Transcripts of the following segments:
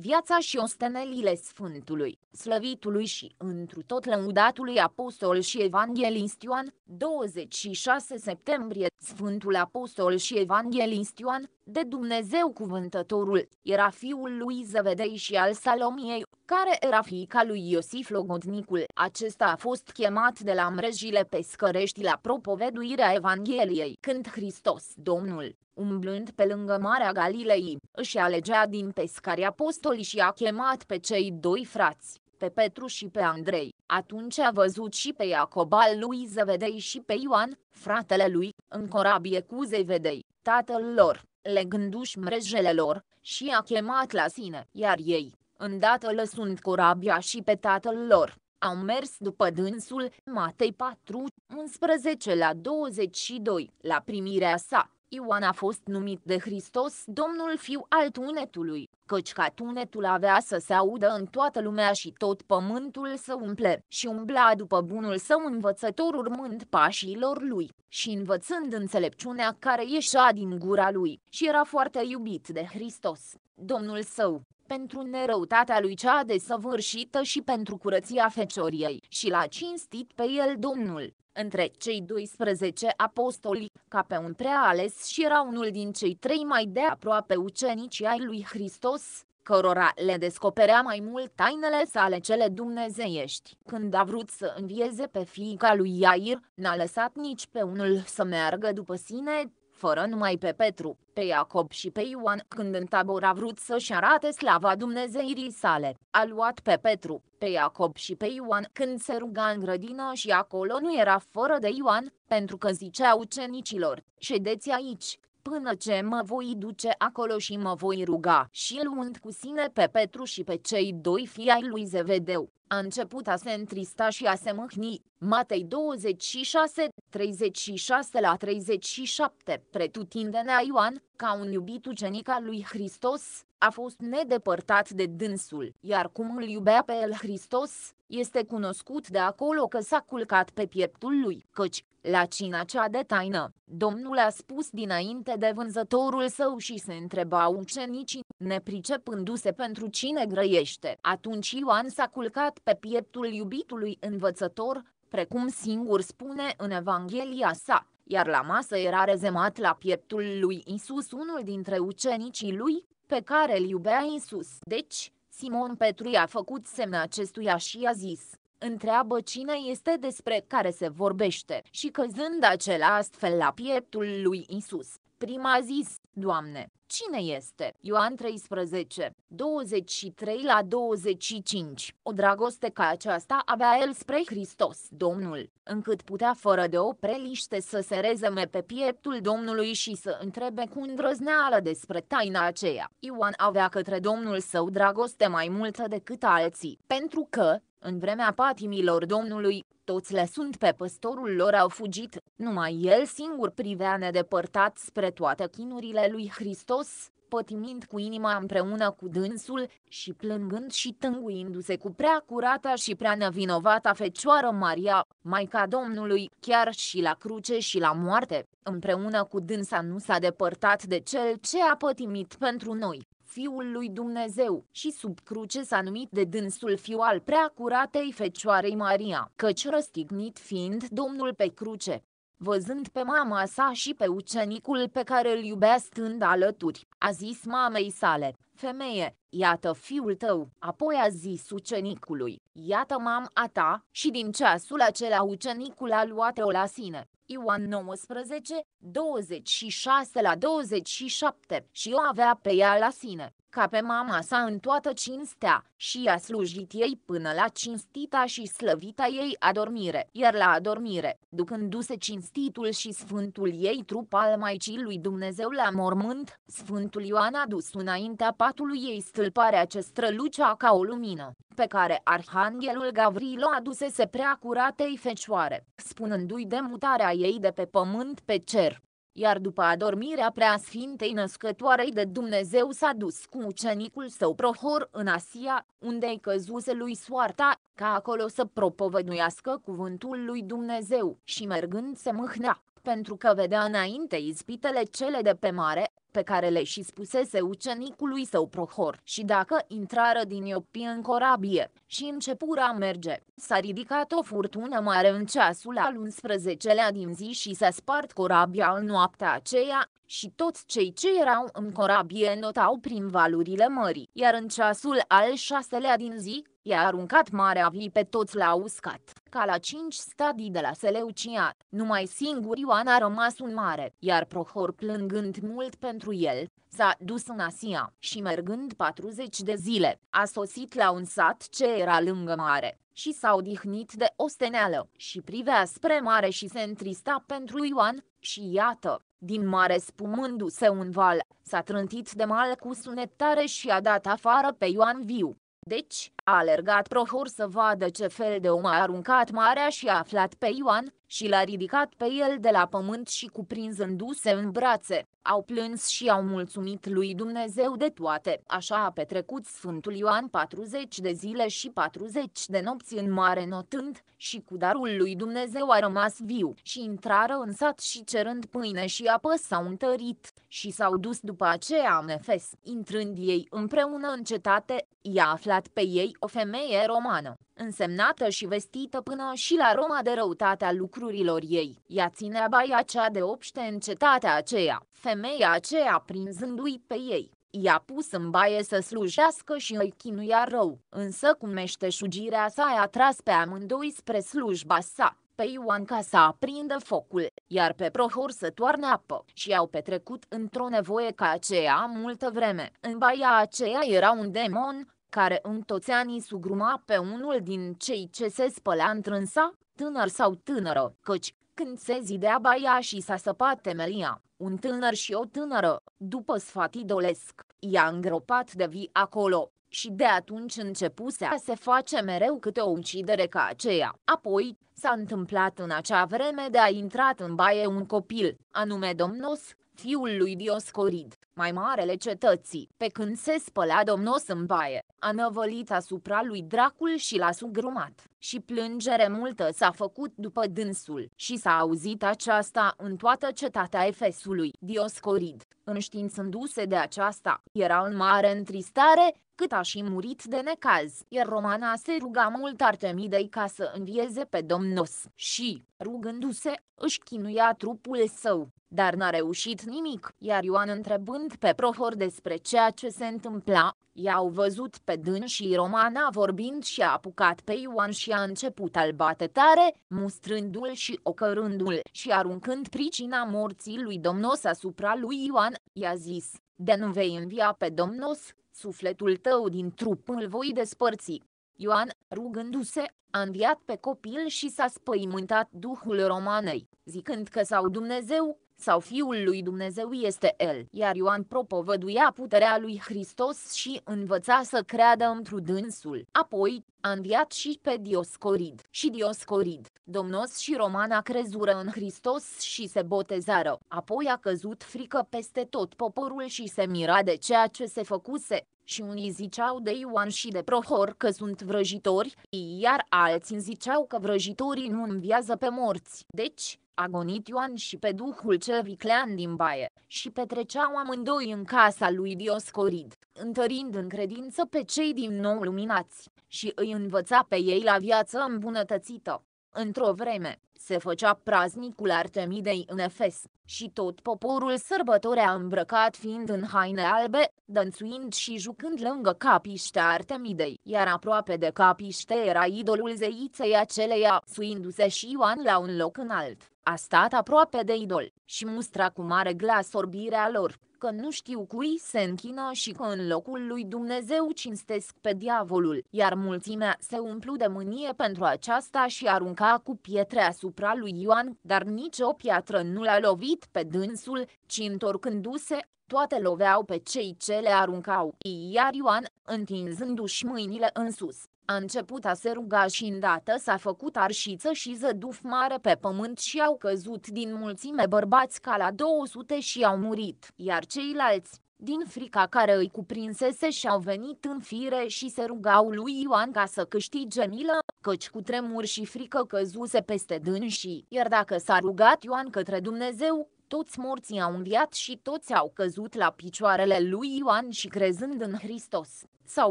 viața și ostenelile Sfântului, Slăvitului și întru tot lăudatului Apostol și Evanghelist Ioan, 26 septembrie, Sfântul Apostol și Evanghelist Ioan, de Dumnezeu cuvântătorul, era fiul lui Zăvedei și al Salomiei care era fiica lui Iosif logodnicul? Acesta a fost chemat de la mrejile pescărești la propoveduirea Evangheliei. Când Hristos, Domnul, umblând pe lângă Marea Galilei, își alegea din pescari apostoli și a chemat pe cei doi frați, pe Petru și pe Andrei. Atunci a văzut și pe Iacob al lui Zevedei și pe Ioan, fratele lui, în corabie cu Zevedei, tatăl lor, legându-și mrejele lor, și a chemat la sine, iar ei, Îndată lăsând corabia și pe tatăl lor, au mers după dânsul Matei 4, 11 la 22. La primirea sa, Ioan a fost numit de Hristos Domnul Fiu al Tunetului, căci ca tunetul avea să se audă în toată lumea și tot pământul să umple și umbla după bunul său învățător urmând pașilor lui și învățând înțelepciunea care ieșea din gura lui și era foarte iubit de Hristos, Domnul său pentru nerăutatea lui cea desăvârșită și pentru curăția fecioriei, și l-a cinstit pe el Domnul. Între cei 12 apostoli, ca pe un prea ales și era unul din cei trei mai de aproape ucenici ai lui Hristos, cărora le descoperea mai mult tainele sale cele dumnezeiești. Când a vrut să învieze pe fiica lui Iair, n-a lăsat nici pe unul să meargă după sine, fără numai pe Petru, pe Iacob și pe Ioan, când în tabor a vrut să-și arate slava Dumnezeirii sale, a luat pe Petru, pe Iacob și pe Ioan când se ruga în grădină și acolo nu era fără de Ioan, pentru că zicea ucenicilor, ședeți aici, până ce mă voi duce acolo și mă voi ruga. Și luând cu sine pe Petru și pe cei doi fii ai lui Zevedeu, a început a se întrista și a se mâhni. Matei 26, 36 la 37 Pretutindenea Ioan, ca un iubit ucenic al lui Hristos, a fost nedepărtat de dânsul, iar cum îl iubea pe el Hristos, este cunoscut de acolo că s-a culcat pe pieptul lui, căci, la cina cea de taină, domnul a spus dinainte de vânzătorul său și se întrebau ucenicii, nepricepându-se pentru cine grăiește. Atunci Ioan s-a culcat pe pieptul iubitului învățător, precum singur spune în Evanghelia sa, iar la masă era rezemat la pieptul lui Isus unul dintre ucenicii lui, pe care îl iubea Isus. Deci, Simon Petru i-a făcut semn acestuia și i-a zis, întreabă cine este despre care se vorbește și căzând acela astfel la pieptul lui Isus, prima zis, Doamne, cine este? Ioan 13, 23 la 25. O dragoste ca aceasta avea el spre Hristos, Domnul, încât putea fără de o preliște să se rezeme pe pieptul Domnului și să întrebe cu îndrăzneală despre taina aceea. Ioan avea către Domnul său dragoste mai multă decât alții, pentru că, în vremea patimilor Domnului, toți le sunt pe păstorul lor au fugit, numai el singur privea nedepărtat spre toate chinurile lui Hristos, pătimind cu inima împreună cu dânsul și plângând și tânguindu-se cu prea curata și prea nevinovata Fecioară Maria, Maica Domnului, chiar și la cruce și la moarte, împreună cu dânsa nu s-a depărtat de cel ce a pătimit pentru noi. Fiul lui Dumnezeu și sub cruce s-a numit de dânsul fiu al preacuratei Fecioarei Maria, căci răstignit fiind Domnul pe cruce. Văzând pe mama sa și pe ucenicul pe care îl iubea stând alături, a zis mamei sale, Femeie, iată fiul tău, apoi a zis ucenicului, iată mama ta, și din ceasul acela ucenicul a luat-o la sine. Ioan 19, 26 la 27 și o avea pe ea la sine, ca pe mama sa în toată cinstea, și i-a slujit ei până la cinstita și slăvita ei adormire. Iar la adormire, ducându-se cinstitul și sfântul ei trup al Maicii lui Dumnezeu la mormânt, Sfântul Ioan a dus înaintea patului ei stâlparea ce strălucea ca o lumină, pe care arhanghelul Gavril o adusese prea curatei fecioare, spunându-i de mutarea ei de pe pământ pe cer. Iar după adormirea preasfintei născătoarei de Dumnezeu s-a dus cu ucenicul său Prohor în Asia, unde-i căzuse lui soarta, ca acolo să propovăduiască cuvântul lui Dumnezeu și mergând se mâhnea pentru că vedea înainte ispitele cele de pe mare, pe care le și spusese ucenicului său Prohor. Și dacă intrară din Iopie în corabie și începura a merge, s-a ridicat o furtună mare în ceasul al 11-lea din zi și s-a spart corabia în noaptea aceea, și toți cei ce erau în corabie notau prin valurile mării, iar în ceasul al șaselea din zi, i-a aruncat Marea vii pe toți la uscat. Ca la cinci stadii de la Seleucia, numai singur Ioan a rămas un mare, iar Prohor plângând mult pentru el, s-a dus în Asia și mergând 40 de zile, a sosit la un sat ce era lângă mare și s-a odihnit de osteneală și privea spre mare și se întrista pentru Ioan și iată, din mare spumându-se un val, s-a trântit de mal cu sunet tare și a dat afară pe Ioan viu. Deci, a alergat Prohor să vadă ce fel de om a aruncat marea și a aflat pe Ioan, și l-a ridicat pe el de la pământ și cuprinzându-se în brațe, au plâns și au mulțumit lui Dumnezeu de toate. Așa a petrecut Sfântul Ioan 40 de zile și 40 de nopți în mare notând, și cu darul lui Dumnezeu a rămas viu și intrară în sat și cerând pâine și apă s-au întărit și s-au dus după aceea în Efes. Intrând ei împreună în cetate, i-a aflat pe ei o femeie romană, însemnată și vestită până și la Roma de răutatea lucrurilor ei. Ea ținea baia cea de obște în cetatea aceea. Femeia aceea, prinzându-i pe ei, i-a pus în baie să slujească și îi chinuia rău, însă cum meșteșugirea sa i-a tras pe amândoi spre slujba sa pe păi, Ioan ca să aprindă focul, iar pe Prohor să toarne apă și au petrecut într-o nevoie ca aceea multă vreme. În baia aceea era un demon, care în toți anii sugruma pe unul din cei ce se spălea întrânsa, tânăr sau tânără, căci când se zidea baia și s-a săpat temelia, un tânăr și o tânără, după sfatidolesc, i-a îngropat de vii acolo, și de atunci începuse a se face mereu câte o ucidere ca aceea. Apoi, s-a întâmplat în acea vreme de a intrat în baie un copil, anume Domnos, fiul lui Dioscorid, mai marele cetății. Pe când se spăla Domnos în baie, a năvălit asupra lui dracul și l-a sugrumat. Și plângere multă s-a făcut după dânsul și s-a auzit aceasta în toată cetatea Efesului. Dioscorid, înștiințându-se de aceasta, era în mare întristare cât a și murit de necaz, iar Romana se ruga mult Artemidei ca să învieze pe Domnos și, rugându-se, își chinuia trupul său, dar n-a reușit nimic, iar Ioan întrebând pe Prohor despre ceea ce se întâmpla, i-au văzut pe dân și Romana vorbind și a apucat pe Ioan și a început al bate tare, mustrându-l și ocărându-l și aruncând pricina morții lui Domnos asupra lui Ioan, i-a zis, de nu vei învia pe Domnos, sufletul tău din trup îl voi despărți. Ioan, rugându-se, a înviat pe copil și s-a spăimântat Duhul Romanei, zicând că sau Dumnezeu sau Fiul lui Dumnezeu este El. Iar Ioan propovăduia puterea lui Hristos și învăța să creadă întru dânsul. Apoi, a înviat și pe Dioscorid. Și Dioscorid, Domnos și Romana crezură în Hristos și se botezară. Apoi a căzut frică peste tot poporul și se mira de ceea ce se făcuse și unii ziceau de Ioan și de Prohor că sunt vrăjitori, iar alții ziceau că vrăjitorii nu înviază pe morți. Deci, agonit Ioan și pe duhul cel viclean din baie, și petreceau amândoi în casa lui Dioscorid, întărind în credință pe cei din nou luminați, și îi învăța pe ei la viață îmbunătățită. Într-o vreme, se făcea praznicul Artemidei în Efes, și tot poporul sărbătorea îmbrăcat fiind în haine albe, dănțuind și jucând lângă capiște Artemidei, iar aproape de capiște era idolul zeiței aceleia, suindu-se și Ioan la un loc înalt. A stat aproape de idol și mustra cu mare glas orbirea lor, că nu știu cui se închină și că în locul lui Dumnezeu cinstesc pe diavolul, iar mulțimea se umplu de mânie pentru aceasta și arunca cu pietre asupra asupra lui Ioan, dar nici o piatră nu l-a lovit pe dânsul, ci întorcându-se, toate loveau pe cei ce le aruncau. Iar Ioan, întinzându-și mâinile în sus, a început a se ruga și îndată s-a făcut arșiță și zăduf mare pe pământ și au căzut din mulțime bărbați ca la 200 și au murit. Iar ceilalți, din frica care îi cuprinsese și-au venit în fire și se rugau lui Ioan ca să câștige milă, căci cu tremur și frică căzuse peste dânsii, iar dacă s-a rugat Ioan către Dumnezeu, toți morții au înviat și toți au căzut la picioarele lui Ioan și crezând în Hristos, s-au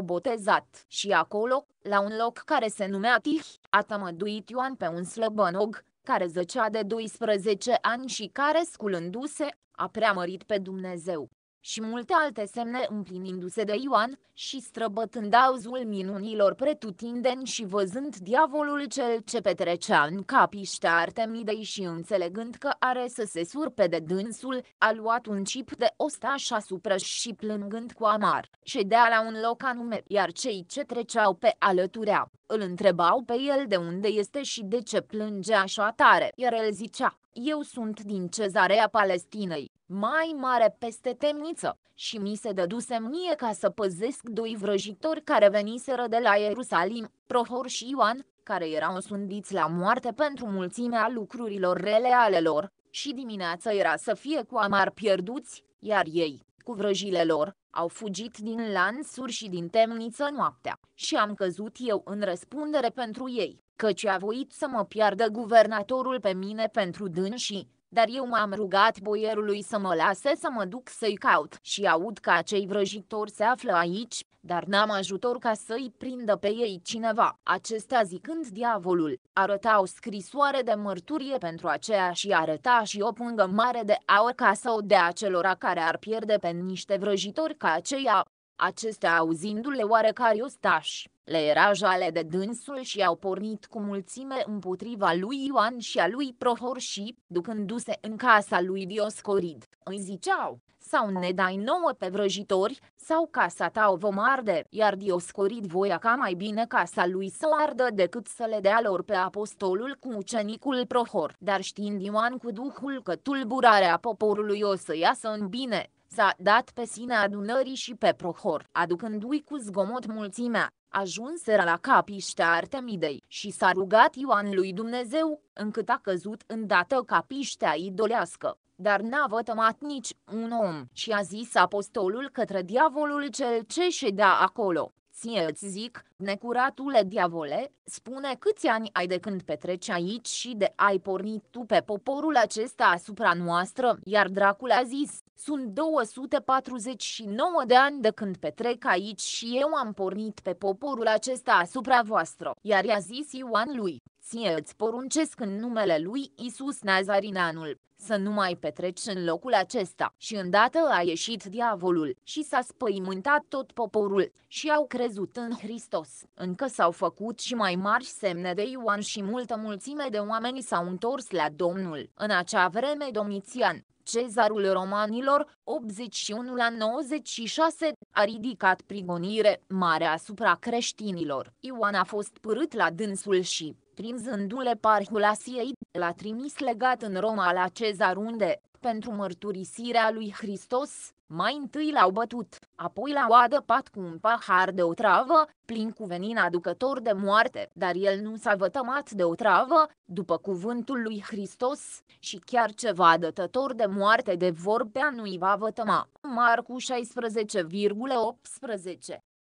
botezat. Și acolo, la un loc care se numea Tih, a tămăduit Ioan pe un slăbănog, care zăcea de 12 ani și care sculându-se, a preamărit pe Dumnezeu și multe alte semne împlinindu-se de Ioan și străbătând auzul minunilor pretutindeni și văzând diavolul cel ce petrecea în capiștea Artemidei și înțelegând că are să se de dânsul, a luat un cip de ostaș asupra și plângând cu amar, ședea la un loc anume, iar cei ce treceau pe alăturea, îl întrebau pe el de unde este și de ce plânge așa tare, iar el zicea, eu sunt din cezarea Palestinei mai mare peste temniță și mi se dăduse mie ca să păzesc doi vrăjitori care veniseră de la Ierusalim, Prohor și Ioan, care erau sundiți la moarte pentru mulțimea lucrurilor rele ale lor, și dimineața era să fie cu amar pierduți, iar ei, cu vrăjile lor, au fugit din lansuri și din temniță noaptea, și am căzut eu în răspundere pentru ei, căci a voit să mă piardă guvernatorul pe mine pentru dânsii, dar eu m-am rugat boierului să mă lase să mă duc să-i caut și aud că acei vrăjitori se află aici, dar n-am ajutor ca să-i prindă pe ei cineva. Acestea zicând diavolul, arăta o scrisoare de mărturie pentru aceea și arăta și o pungă mare de aur ca să o dea celora care ar pierde pe niște vrăjitori ca aceia. Acestea auzindu-le oarecare ostași, le era joale de dânsul și au pornit cu mulțime împotriva lui Ioan și a lui Prohor și, ducându-se în casa lui Dioscorid, îi ziceau, sau ne dai nouă pe vrăjitori, sau casa ta o vom arde, iar Dioscorid voia ca mai bine casa lui să o ardă decât să le dea lor pe apostolul cu ucenicul Prohor. Dar știind Ioan cu duhul că tulburarea poporului o să iasă în bine, s-a dat pe sine adunării și pe Prohor, aducându-i cu zgomot mulțimea, ajunseră la capiștea Artemidei și s-a rugat Ioan lui Dumnezeu, încât a căzut îndată capiștea idolească dar n-a vătămat nici un om și a zis apostolul către diavolul cel ce ședea acolo. Ție îți zic, necuratule diavole, spune câți ani ai de când petreci aici și de ai pornit tu pe poporul acesta asupra noastră, iar dracul a zis, sunt 249 de ani de când petrec aici și eu am pornit pe poporul acesta asupra voastră. Iar i-a zis Ioan lui, ție îți poruncesc în numele lui Isus Nazarinanul, să nu mai petreci în locul acesta. Și îndată a ieșit diavolul și s-a spăimântat tot poporul și au crezut în Hristos. Încă s-au făcut și mai mari semne de Ioan și multă mulțime de oameni s-au întors la Domnul. În acea vreme Domitian, cezarul romanilor, 81 la 96, a ridicat prigonire mare asupra creștinilor. Ioan a fost părât la dânsul și, prinzându-le parhul Asiei, l-a trimis legat în Roma la cezar unde, pentru mărturisirea lui Hristos, mai întâi l-au bătut, apoi l-au adăpat cu un pahar de o travă, plin cu venin aducător de moarte, dar el nu s-a vătămat de o travă, după cuvântul lui Hristos, și chiar ceva adătător de moarte de vorbea nu-i va vătăma. Marcu 16,18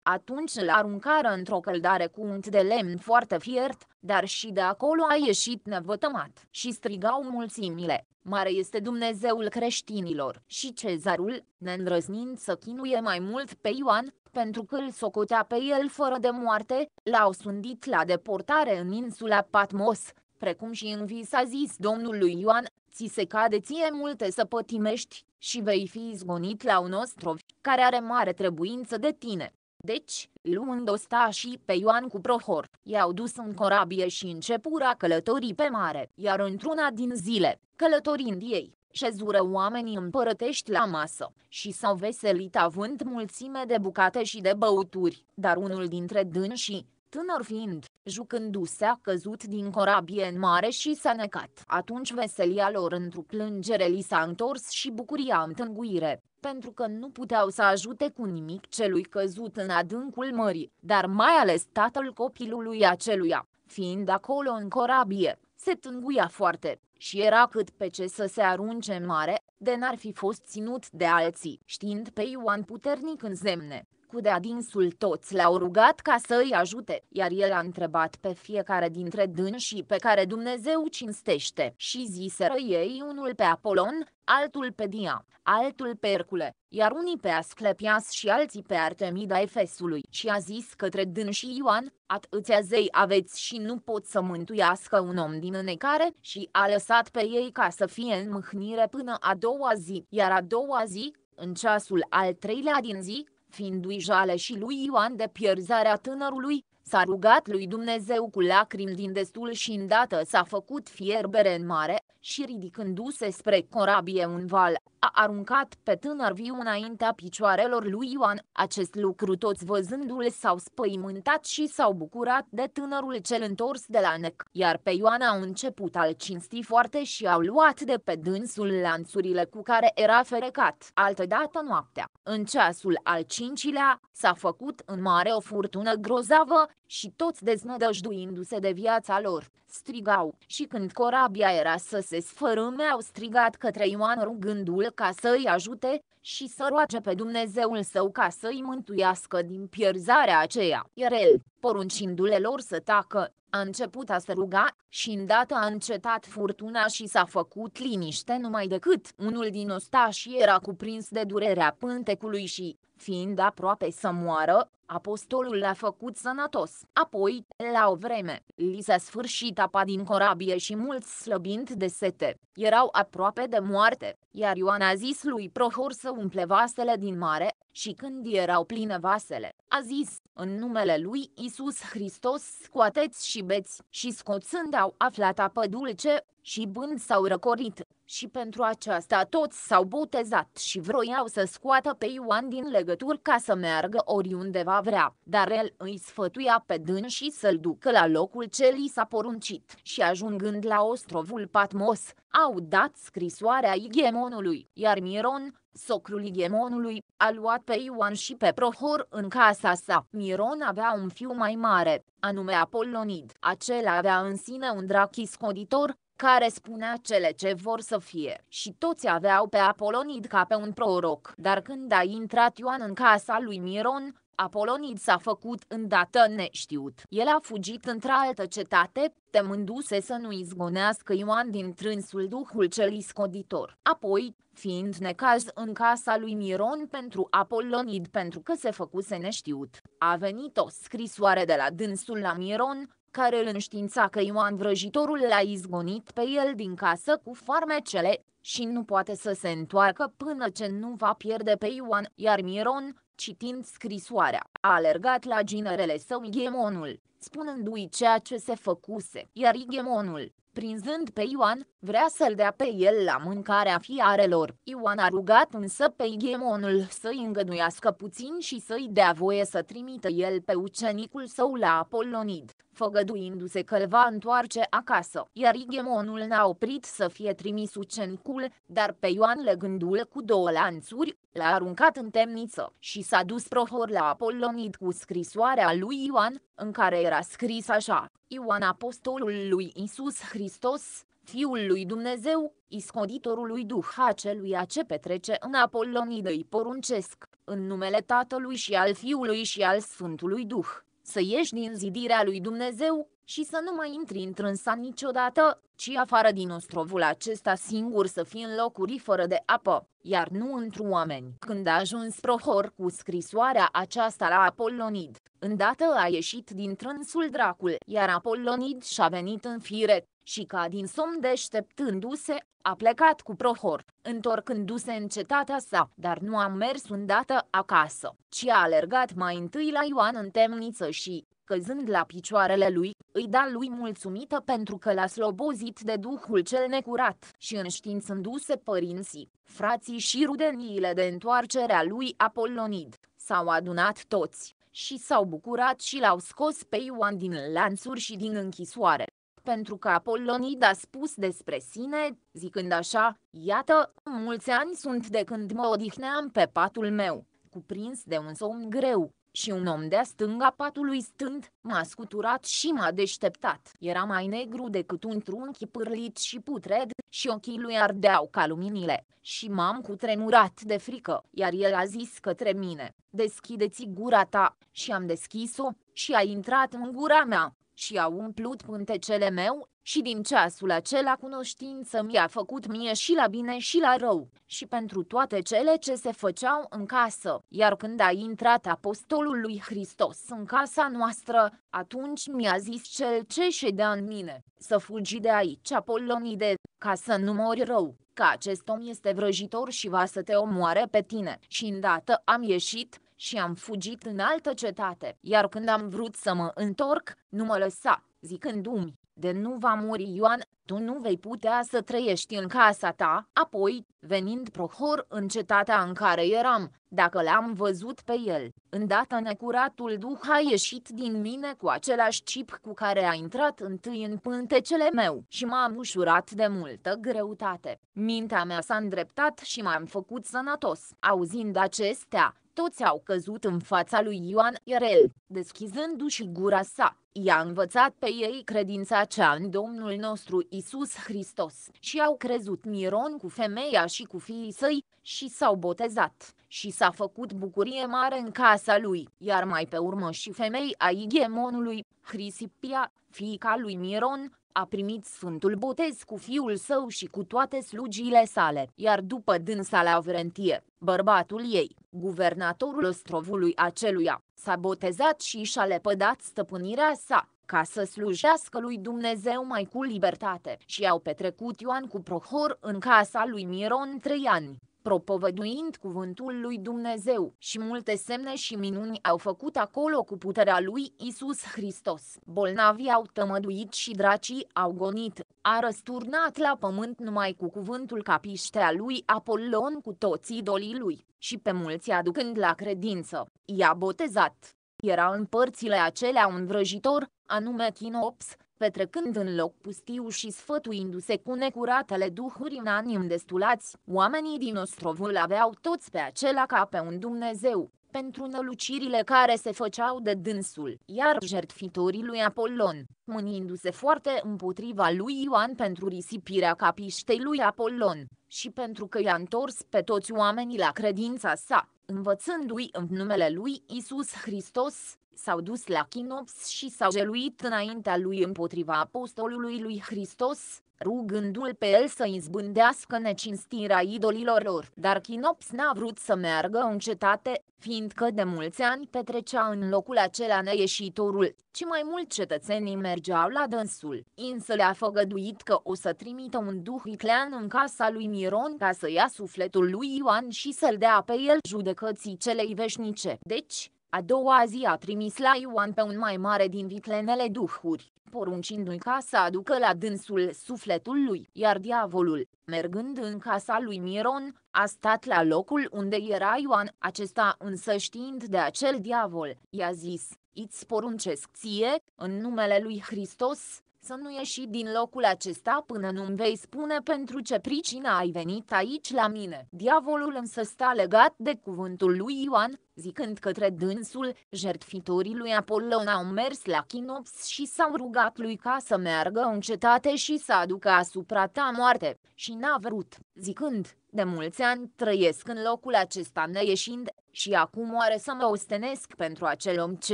atunci îl aruncară într-o căldare cu unt de lemn foarte fiert, dar și de acolo a ieșit nevătămat și strigau mulțimile, mare este Dumnezeul creștinilor. Și cezarul, neîndrăznind să chinuie mai mult pe Ioan, pentru că îl socotea pe el fără de moarte, l-au sundit la deportare în insula Patmos, precum și în vis a zis domnului Ioan, ți se cade ție multe să pătimești și vei fi izgonit la un ostrov care are mare trebuință de tine. Deci, luând și pe Ioan cu Prohor, i-au dus în corabie și începura călătorii pe mare, iar într-una din zile, călătorind ei, șezură oamenii împărătești la masă și s-au veselit având mulțime de bucate și de băuturi, dar unul dintre dânsii, Tânăr fiind, jucându-se a căzut din corabie în mare și s-a necat. Atunci veselia lor într-o plângere li s-a întors și bucuria întânguire, pentru că nu puteau să ajute cu nimic celui căzut în adâncul mării, dar mai ales tatăl copilului aceluia, fiind acolo în corabie, se tânguia foarte și era cât pe ce să se arunce în mare, de n-ar fi fost ținut de alții, știind pe Ioan puternic în zemne, cu de adinsul toți l-au rugat ca să îi ajute, iar el a întrebat pe fiecare dintre dânsii pe care Dumnezeu cinstește. Și ziseră ei unul pe Apolon, altul pe Dia, altul pe Hercule, iar unii pe Asclepias și alții pe Artemida Efesului. Și a zis către dânsii Ioan, atâția zei aveți și nu pot să mântuiască un om din înecare și a lăsat pe ei ca să fie în mâhnire până a doua zi, iar a doua zi, în ceasul al treilea din zi, fiindu-i jale și lui Ioan de pierzarea tânărului, S-a rugat lui Dumnezeu cu lacrimi din destul și îndată s-a făcut fierbere în mare și ridicându-se spre corabie un val, a aruncat pe tânăr viu înaintea picioarelor lui Ioan. Acest lucru toți văzându-l s-au spăimântat și s-au bucurat de tânărul cel întors de la nec, iar pe Ioan au început al cinsti foarte și au luat de pe dânsul lanțurile cu care era ferecat. Altădată noaptea, în ceasul al cincilea, s-a făcut în mare o furtună grozavă, și toți deznădăjduindu-se de viața lor, strigau, și când corabia era să se sfărâme au strigat către Ioan rugându-l ca să-i ajute, și să roage pe Dumnezeul său ca să-i mântuiască din pierzarea aceea. Iar el, poruncindu-le lor să tacă, a început a se ruga și îndată a încetat furtuna și s-a făcut liniște numai decât unul din ostași era cuprins de durerea pântecului și, fiind aproape să moară, apostolul l-a făcut sănătos. Apoi, la o vreme, li s-a sfârșit apa din corabie și mulți slăbind de sete, erau aproape de moarte, iar Ioan a zis lui Prohor să umple vasele din mare, și când erau pline vasele, a zis, în numele lui Isus Hristos scoateți și beți, și scoțând au aflat apă dulce, și bând s-au răcorit, și pentru aceasta toți s-au botezat și vroiau să scoată pe Ioan din legături ca să meargă oriunde va vrea, dar el îi sfătuia pe dânsii să-l ducă la locul ce li s-a poruncit și ajungând la ostrovul Patmos, au dat scrisoarea Igemonului, iar Miron, socrul Igemonului, a luat pe Ioan și pe Prohor în casa sa. Miron avea un fiu mai mare, anume Apollonid. Acela avea în sine un drac iscoditor, care spunea cele ce vor să fie. Și toți aveau pe Apolonid ca pe un proroc. Dar când a intrat Ioan în casa lui Miron, Apolonid s-a făcut îndată neștiut. El a fugit într-altă cetate, temându-se să nu izgonească Ioan din trânsul duhul cel iscoditor. Apoi, fiind necaz în casa lui Miron pentru Apolonid pentru că se făcuse neștiut, a venit o scrisoare de la dânsul la Miron, care îl înștiința că Ioan vrăjitorul l-a izgonit pe el din casă cu farmecele, și nu poate să se întoarcă până ce nu va pierde pe Ioan, iar Miron, citind scrisoarea, a alergat la ginerele său Igemonul, spunându-i ceea ce se făcuse, iar Igemonul, prinzând pe Ioan, vrea să-l dea pe el la mâncarea fiarelor. Ioan a rugat însă pe Ghemonul să-i îngăduiască puțin și să-i dea voie să trimită el pe ucenicul său la Apolonid, făgăduindu-se că va întoarce acasă. Iar Igemonul n-a oprit să fie trimis ucenicul, dar pe Ioan legându-l cu două lanțuri, l-a aruncat în temniță și s-a dus prohor la Apolonid cu scrisoarea lui Ioan, în care era scris așa, Ioan apostolul lui Isus Hristos, Fiul lui Dumnezeu, iscoditorul lui Duh aceluia ce petrece în Apolonide îi poruncesc, în numele Tatălui și al Fiului și al Sfântului Duh, să ieși din zidirea lui Dumnezeu, și să nu mai intri într-un sat niciodată, ci afară din ostrovul acesta singur să fii în locuri fără de apă, iar nu într oameni. Când a ajuns Prohor cu scrisoarea aceasta la Apollonid, îndată a ieșit din trânsul dracul, iar Apollonid și-a venit în fire, și ca din somn deșteptându-se, a plecat cu Prohor, întorcându-se în cetatea sa, dar nu a mers îndată acasă, ci a alergat mai întâi la Ioan în temniță și, căzând la picioarele lui, îi da lui mulțumită pentru că l-a slobozit de Duhul cel necurat și înștiințându-se părinții, frații și rudeniile de întoarcerea lui Apolonid, s-au adunat toți și s-au bucurat și l-au scos pe Ioan din lanțuri și din închisoare. Pentru că Apolonid a spus despre sine, zicând așa, iată, mulți ani sunt de când mă odihneam pe patul meu, cuprins de un somn greu, și un om de-a stânga patului stând, m-a scuturat și m-a deșteptat. Era mai negru decât un trunchi pârlit și putred, și ochii lui ardeau ca luminile, și m-am cutremurat de frică, iar el a zis către mine, deschideți gura ta, și am deschis-o, și a intrat în gura mea, și au umplut pântecele meu, și din ceasul acela cunoștință mi-a făcut mie și la bine și la rău, și pentru toate cele ce se făceau în casă. Iar când a intrat apostolul lui Hristos în casa noastră, atunci mi-a zis cel ce ședea în mine, să fugi de aici, Apolonide, ca să nu mori rău, că acest om este vrăjitor și va să te omoare pe tine. Și îndată am ieșit, și am fugit în altă cetate, iar când am vrut să mă întorc, nu mă lăsa, zicându-mi de nu va muri Ioan, tu nu vei putea să trăiești în casa ta, apoi, venind Prohor în cetatea în care eram, dacă l-am văzut pe el, îndată necuratul Duh a ieșit din mine cu același cip cu care a intrat întâi în pântecele meu și m-am ușurat de multă greutate. Mintea mea s-a îndreptat și m-am făcut sănătos. Auzind acestea, toți au căzut în fața lui Ioan Irel, deschizându-și gura sa, i-a învățat pe ei credința cea în Domnul nostru Isus Hristos și au crezut Miron cu femeia și cu fiii săi și s-au botezat și s-a făcut bucurie mare în casa lui, iar mai pe urmă și femei a Igemonului, Hrisipia, fiica lui Miron, a primit Sfântul Botez cu fiul său și cu toate slugile sale, iar după dânsa la Vrentie, bărbatul ei, guvernatorul ostrovului aceluia, s-a botezat și și-a lepădat stăpânirea sa, ca să slujească lui Dumnezeu mai cu libertate și au petrecut Ioan cu Prohor în casa lui Miron trei ani propovăduind cuvântul lui Dumnezeu și multe semne și minuni au făcut acolo cu puterea lui Isus Hristos. Bolnavii au tămăduit și dracii au gonit, a răsturnat la pământ numai cu cuvântul capiștea lui Apollon cu toți idolii lui și pe mulți aducând la credință, i-a botezat. Era în părțile acelea un vrăjitor, anume Chinops, petrecând în loc pustiu și sfătuindu-se cu necuratele duhuri în anim îndestulați, oamenii din ostrovul aveau toți pe acela ca pe un Dumnezeu, pentru nălucirile care se făceau de dânsul, iar jertfitorii lui Apollon, mânindu-se foarte împotriva lui Ioan pentru risipirea capiștei lui Apollon, și pentru că i-a întors pe toți oamenii la credința sa, Învățându-i în numele lui Isus Hristos, s-au dus la Chinops și s-au geluit înaintea lui împotriva apostolului lui Hristos, rugându-l pe el să izbândească necinstirea idolilor lor. Dar Chinops n-a vrut să meargă în cetate, fiindcă de mulți ani petrecea în locul acela neieșitorul, ci mai mult cetățenii mergeau la dânsul. Însă le-a făgăduit că o să trimită un duh iclean în casa lui Miron ca să ia sufletul lui Ioan și să-l dea pe el judecător judecății celei veșnice. Deci, a doua zi a trimis la Ioan pe un mai mare din viclenele duhuri, poruncindu-i ca să aducă la dânsul sufletul lui, iar diavolul, mergând în casa lui Miron, a stat la locul unde era Ioan, acesta însă știind de acel diavol, i-a zis, îți poruncesc ție, în numele lui Hristos, să nu ieși din locul acesta până nu-mi vei spune pentru ce pricină ai venit aici la mine. Diavolul însă sta legat de cuvântul lui Ioan, zicând către dânsul, jertfitorii lui Apollon au mers la Chinops și s-au rugat lui ca să meargă în cetate și să aducă asupra ta moarte, și n-a vrut, zicând, de mulți ani trăiesc în locul acesta neieșind, și acum oare să mă ostenesc pentru acel om ce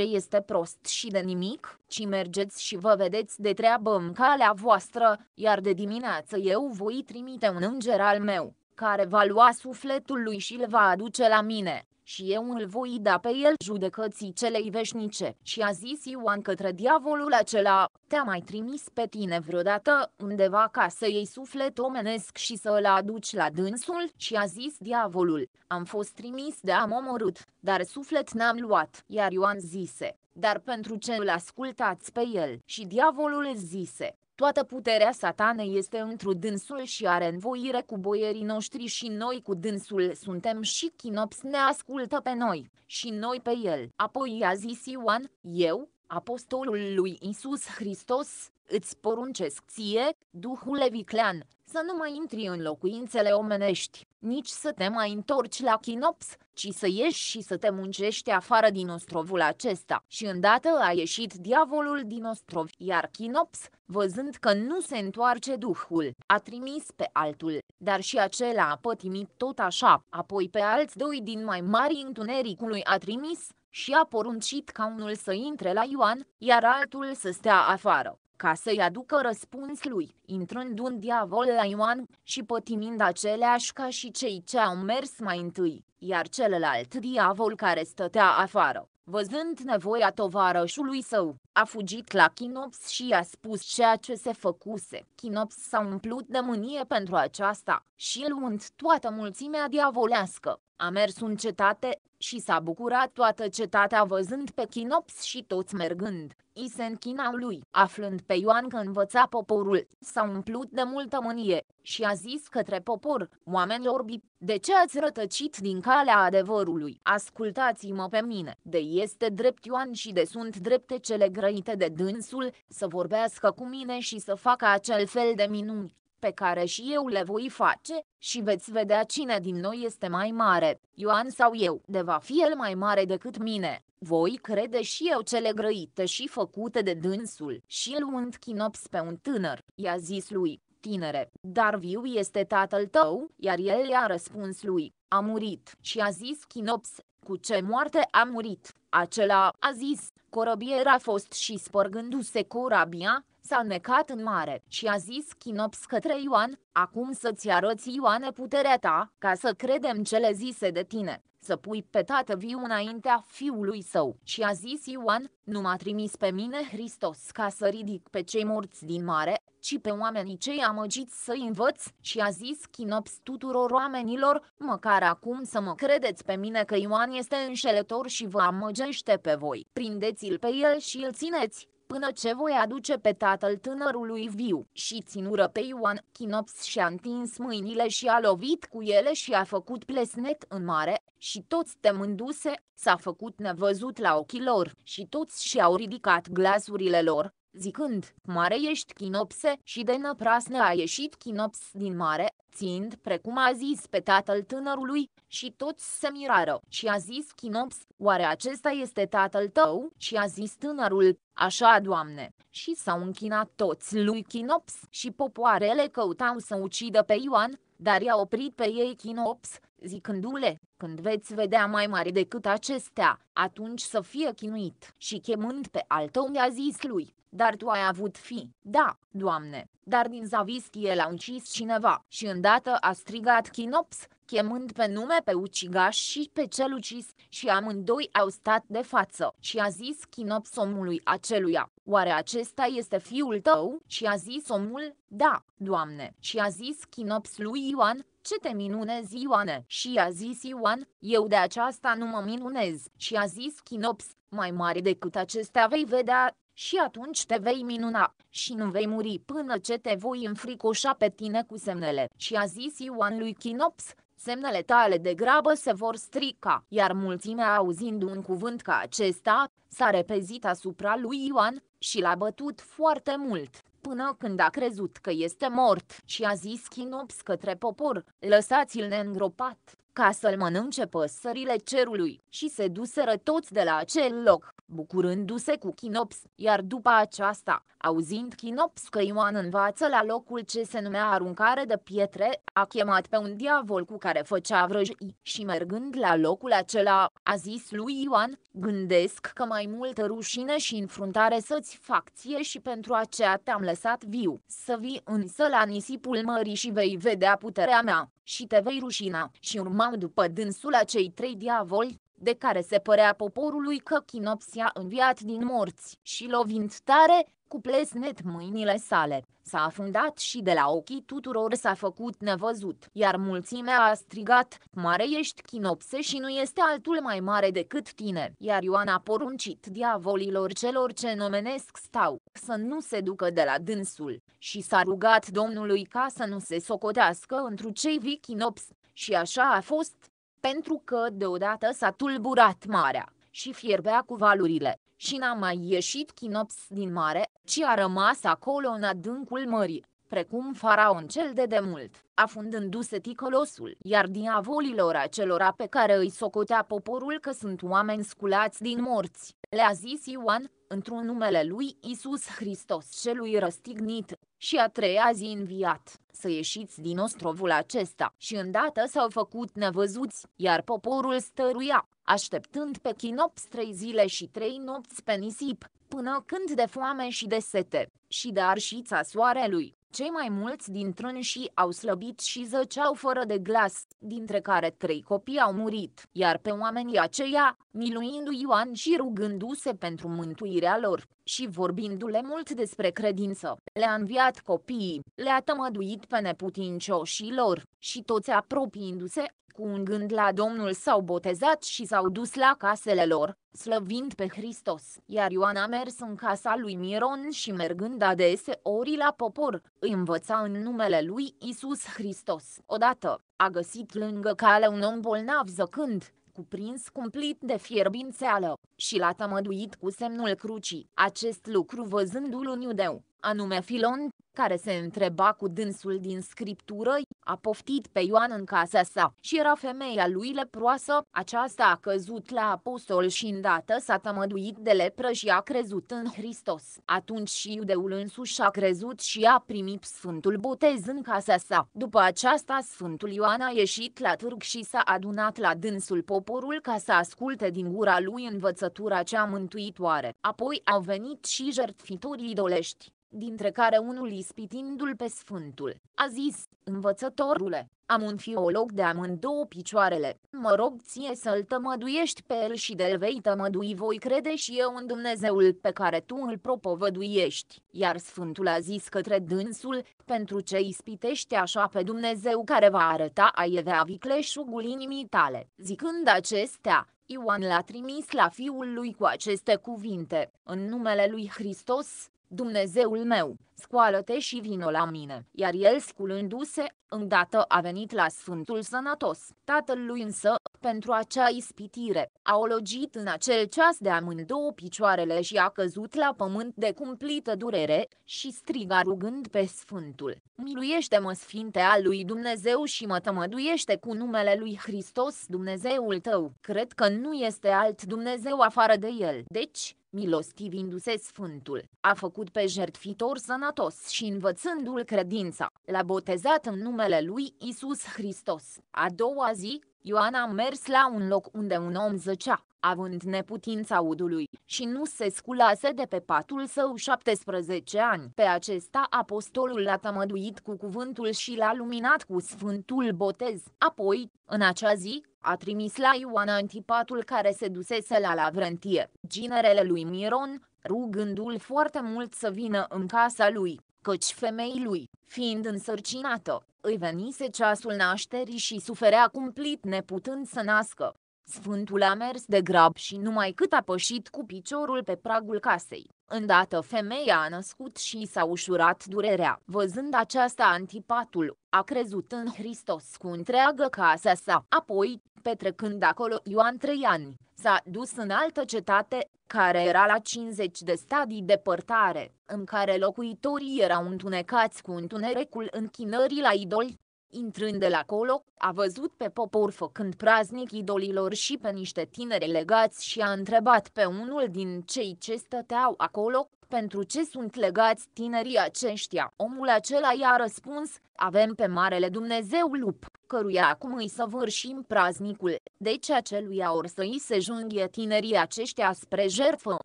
este prost și de nimic, ci mergeți și vă vedeți de treabă în calea voastră, iar de dimineață eu voi trimite un înger al meu, care va lua sufletul lui și îl va aduce la mine și eu îl voi da pe el judecății celei veșnice. Și a zis Ioan către diavolul acela, te-a mai trimis pe tine vreodată undeva ca să iei suflet omenesc și să îl aduci la dânsul? Și a zis diavolul, am fost trimis de am omorât, dar suflet n-am luat. Iar Ioan zise, dar pentru ce îl ascultați pe el? Și diavolul zise, Toată puterea satanei este întru dânsul și are învoire cu boierii noștri și noi cu dânsul suntem și Chinops ne ascultă pe noi și noi pe el. Apoi i-a zis Ioan, eu, apostolul lui Isus Hristos, îți poruncesc ție, Duhule Viclean, să nu mai intri în locuințele omenești, nici să te mai întorci la chinops, ci să ieși și să te muncești afară din ostrovul acesta. Și îndată a ieșit diavolul din ostrov, iar chinops, văzând că nu se întoarce duhul, a trimis pe altul, dar și acela a pătimit tot așa, apoi pe alți doi din mai mari întunericului a trimis, și a poruncit ca unul să intre la Ioan, iar altul să stea afară, ca să-i aducă răspuns lui, intrând un diavol la Ioan și pătimind aceleași ca și cei ce au mers mai întâi, iar celălalt diavol care stătea afară. Văzând nevoia tovarășului său, a fugit la Chinops și i-a spus ceea ce se făcuse. Chinops s-a umplut de mânie pentru aceasta și luând toată mulțimea diavolească, a mers în cetate și s-a bucurat toată cetatea văzând pe Chinops și toți mergând, i se închinau lui. Aflând pe Ioan că învăța poporul, s-a umplut de multă mânie și a zis către popor, oameni orbi, de ce ați rătăcit din calea adevărului? Ascultați-mă pe mine, de este drept Ioan și de sunt drepte cele grăite de dânsul, să vorbească cu mine și să facă acel fel de minuni pe care și eu le voi face, și veți vedea cine din noi este mai mare, Ioan sau eu, de va fi el mai mare decât mine. Voi crede și eu cele grăite și făcute de dânsul. Și luând chinops pe un tânăr, i-a zis lui, tinere, dar viu este tatăl tău, iar el i-a răspuns lui, a murit. Și a zis chinops, cu ce moarte a murit? Acela a zis, corăbier a fost și spărgându-se corabia, s-a necat în mare și a zis Chinops către Ioan, acum să-ți arăți Ioane puterea ta, ca să credem cele zise de tine, să pui pe tată viu înaintea fiului său. Și a zis Ioan, nu m-a trimis pe mine Hristos ca să ridic pe cei morți din mare, ci pe oamenii cei amăgiți să-i învăț. Și a zis Chinops tuturor oamenilor, măcar acum să mă credeți pe mine că Ioan este înșelător și vă amăgește pe voi. Prindeți-l pe el și îl țineți, până ce voi aduce pe tatăl tânărului viu. Și ținură pe Ioan, Chinops și-a întins mâinile și a lovit cu ele și a făcut plesnet în mare, și toți temându-se, s-a făcut nevăzut la ochii lor, și toți și-au ridicat glasurile lor, zicând, mare ești Chinopse și de năprasnă a ieșit Chinops din mare, țind precum a zis pe tatăl tânărului, și toți se mirară. Și a zis Chinops, oare acesta este tatăl tău? Și a zis tânărul, așa, Doamne. Și s-au închinat toți lui Chinops și popoarele căutau să ucidă pe Ioan, dar i-a oprit pe ei Chinops, zicându-le, când veți vedea mai mare decât acestea, atunci să fie chinuit. Și chemând pe altă, mi-a zis lui, dar tu ai avut fi, da, doamne, dar din zavistie l-a ucis cineva și îndată a strigat Chinops, chemând pe nume pe ucigaș și pe cel ucis și amândoi au stat de față și a zis Chinops omului aceluia, oare acesta este fiul tău? Și a zis omul, da, doamne, și a zis Chinops lui Ioan, ce te minunezi Ioane? Și a zis Ioan, eu de aceasta nu mă minunez. Și a zis Chinops, mai mare decât acestea vei vedea, și atunci te vei minuna și nu vei muri până ce te voi înfricoșa pe tine cu semnele. Și a zis Ioan lui Chinops, semnele tale de grabă se vor strica, iar mulțimea auzind un cuvânt ca acesta, s-a repezit asupra lui Ioan și l-a bătut foarte mult, până când a crezut că este mort și a zis Chinops către popor, lăsați-l neîngropat, ca să-l mănânce păsările cerului, și se duseră toți de la acel loc, bucurându-se cu Chinops, iar după aceasta, auzind Chinops că Ioan învață la locul ce se numea aruncare de pietre, a chemat pe un diavol cu care făcea vrăjii și mergând la locul acela, a zis lui Ioan, gândesc că mai multă rușine și înfruntare să-ți fac ție și pentru aceea te-am lăsat viu, să vii însă la nisipul mării și vei vedea puterea mea, și te vei rușina, și urma urmau după dânsul acei trei diavoli, de care se părea poporului că Chinopsia înviat din morți și lovind tare, cu plesnet mâinile sale, s-a afundat și de la ochii tuturor s-a făcut nevăzut, iar mulțimea a strigat, mare ești chinopse și nu este altul mai mare decât tine, iar Ioan a poruncit diavolilor celor ce nomenesc stau, să nu se ducă de la dânsul, și s-a rugat Domnului ca să nu se socotească întru cei vii chinops, și așa a fost, pentru că deodată s-a tulburat marea și fierbea cu valurile și n-a mai ieșit chinops din mare, ci a rămas acolo în adâncul mării, precum faraon cel de demult, afundându-se ticolosul, iar diavolilor acelora pe care îi socotea poporul că sunt oameni sculați din morți, le-a zis Ioan, într-un numele lui Isus Hristos celui răstignit, și a treia zi înviat, să ieșiți din ostrovul acesta. Și îndată s-au făcut nevăzuți, iar poporul stăruia, așteptând pe Chinops trei zile și trei nopți pe nisip, până când de foame și de sete, și de arșița soarelui, cei mai mulți din și au slăbit și zăceau fără de glas, dintre care trei copii au murit, iar pe oamenii aceia, miluindu-i Ioan și rugându-se pentru mântuirea lor, și vorbindu-le mult despre credință, le-a înviat copiii, le-a tămăduit pe neputincioșilor și toți apropiindu-se, cu un gând la Domnul s-au botezat și s-au dus la casele lor, slăvind pe Hristos. Iar Ioan a mers în casa lui Miron și mergând adeseori la popor, îi învăța în numele lui Isus Hristos. Odată, a găsit lângă cale un om bolnav zăcând, cuprins cumplit de fierbințeală, și l-a tămăduit cu semnul crucii, acest lucru văzându-l un iudeu, anume Filon, care se întreba cu dânsul din scriptură a poftit pe Ioan în casa sa și era femeia lui leproasă, aceasta a căzut la apostol și îndată s-a tămăduit de lepră și a crezut în Hristos. Atunci și iudeul însuși a crezut și a primit Sfântul Botez în casa sa. După aceasta, Sfântul Ioan a ieșit la târg și s-a adunat la dânsul poporul ca să asculte din gura lui învățătura cea mântuitoare. Apoi au venit și jertfitorii idolești dintre care unul ispitindu-l pe Sfântul, a zis, învățătorule, am un fiolog de amândouă picioarele, mă rog ție să-l tămăduiești pe el și de-l vei tămădui voi crede și eu în Dumnezeul pe care tu îl propovăduiești. Iar Sfântul a zis către dânsul, pentru ce ispitește așa pe Dumnezeu care va arăta a evea vicleșugul inimii tale. Zicând acestea, Ioan l-a trimis la fiul lui cu aceste cuvinte, în numele lui Hristos, Dumnezeul meu, scoală-te și vino la mine. Iar el sculându-se, îndată a venit la Sfântul Sănătos. Tatăl lui însă, pentru acea ispitire, a ologit în acel ceas de amândouă picioarele și a căzut la pământ de cumplită durere și striga rugând pe Sfântul. Miluiește-mă Sfinte al lui Dumnezeu și mă tămăduiește cu numele lui Hristos Dumnezeul tău. Cred că nu este alt Dumnezeu afară de el. Deci, milostivindu-se Sfântul, a făcut pe jertfitor sănătos și învățându-l credința, l-a botezat în numele lui Isus Hristos. A doua zi, Ioan a mers la un loc unde un om zăcea, având neputința udului, și nu se sculase de pe patul său 17 ani. Pe acesta apostolul l-a tămăduit cu cuvântul și l-a luminat cu sfântul botez. Apoi, în acea zi, a trimis la Ioan Antipatul care se dusese la Lavrentie, ginerele lui Miron, rugându-l foarte mult să vină în casa lui, căci femei lui, fiind însărcinată, îi venise ceasul nașterii și suferea cumplit neputând să nască. Sfântul a mers de grab și numai cât a pășit cu piciorul pe pragul casei. Îndată femeia a născut și i s-a ușurat durerea. Văzând aceasta antipatul, a crezut în Hristos cu întreagă casa sa. Apoi, petrecând acolo Ioan trei ani, s-a dus în altă cetate, care era la 50 de stadii departare, în care locuitorii erau întunecați cu întunericul închinării la idoli, Intrând de la colo, a văzut pe popor făcând praznic idolilor și pe niște tineri legați și a întrebat pe unul din cei ce stăteau acolo, pentru ce sunt legați tinerii aceștia. Omul acela i-a răspuns, avem pe Marele Dumnezeu lup, căruia acum îi săvârșim praznicul, deci aceluia or să îi se junghe tinerii aceștia spre jertfă.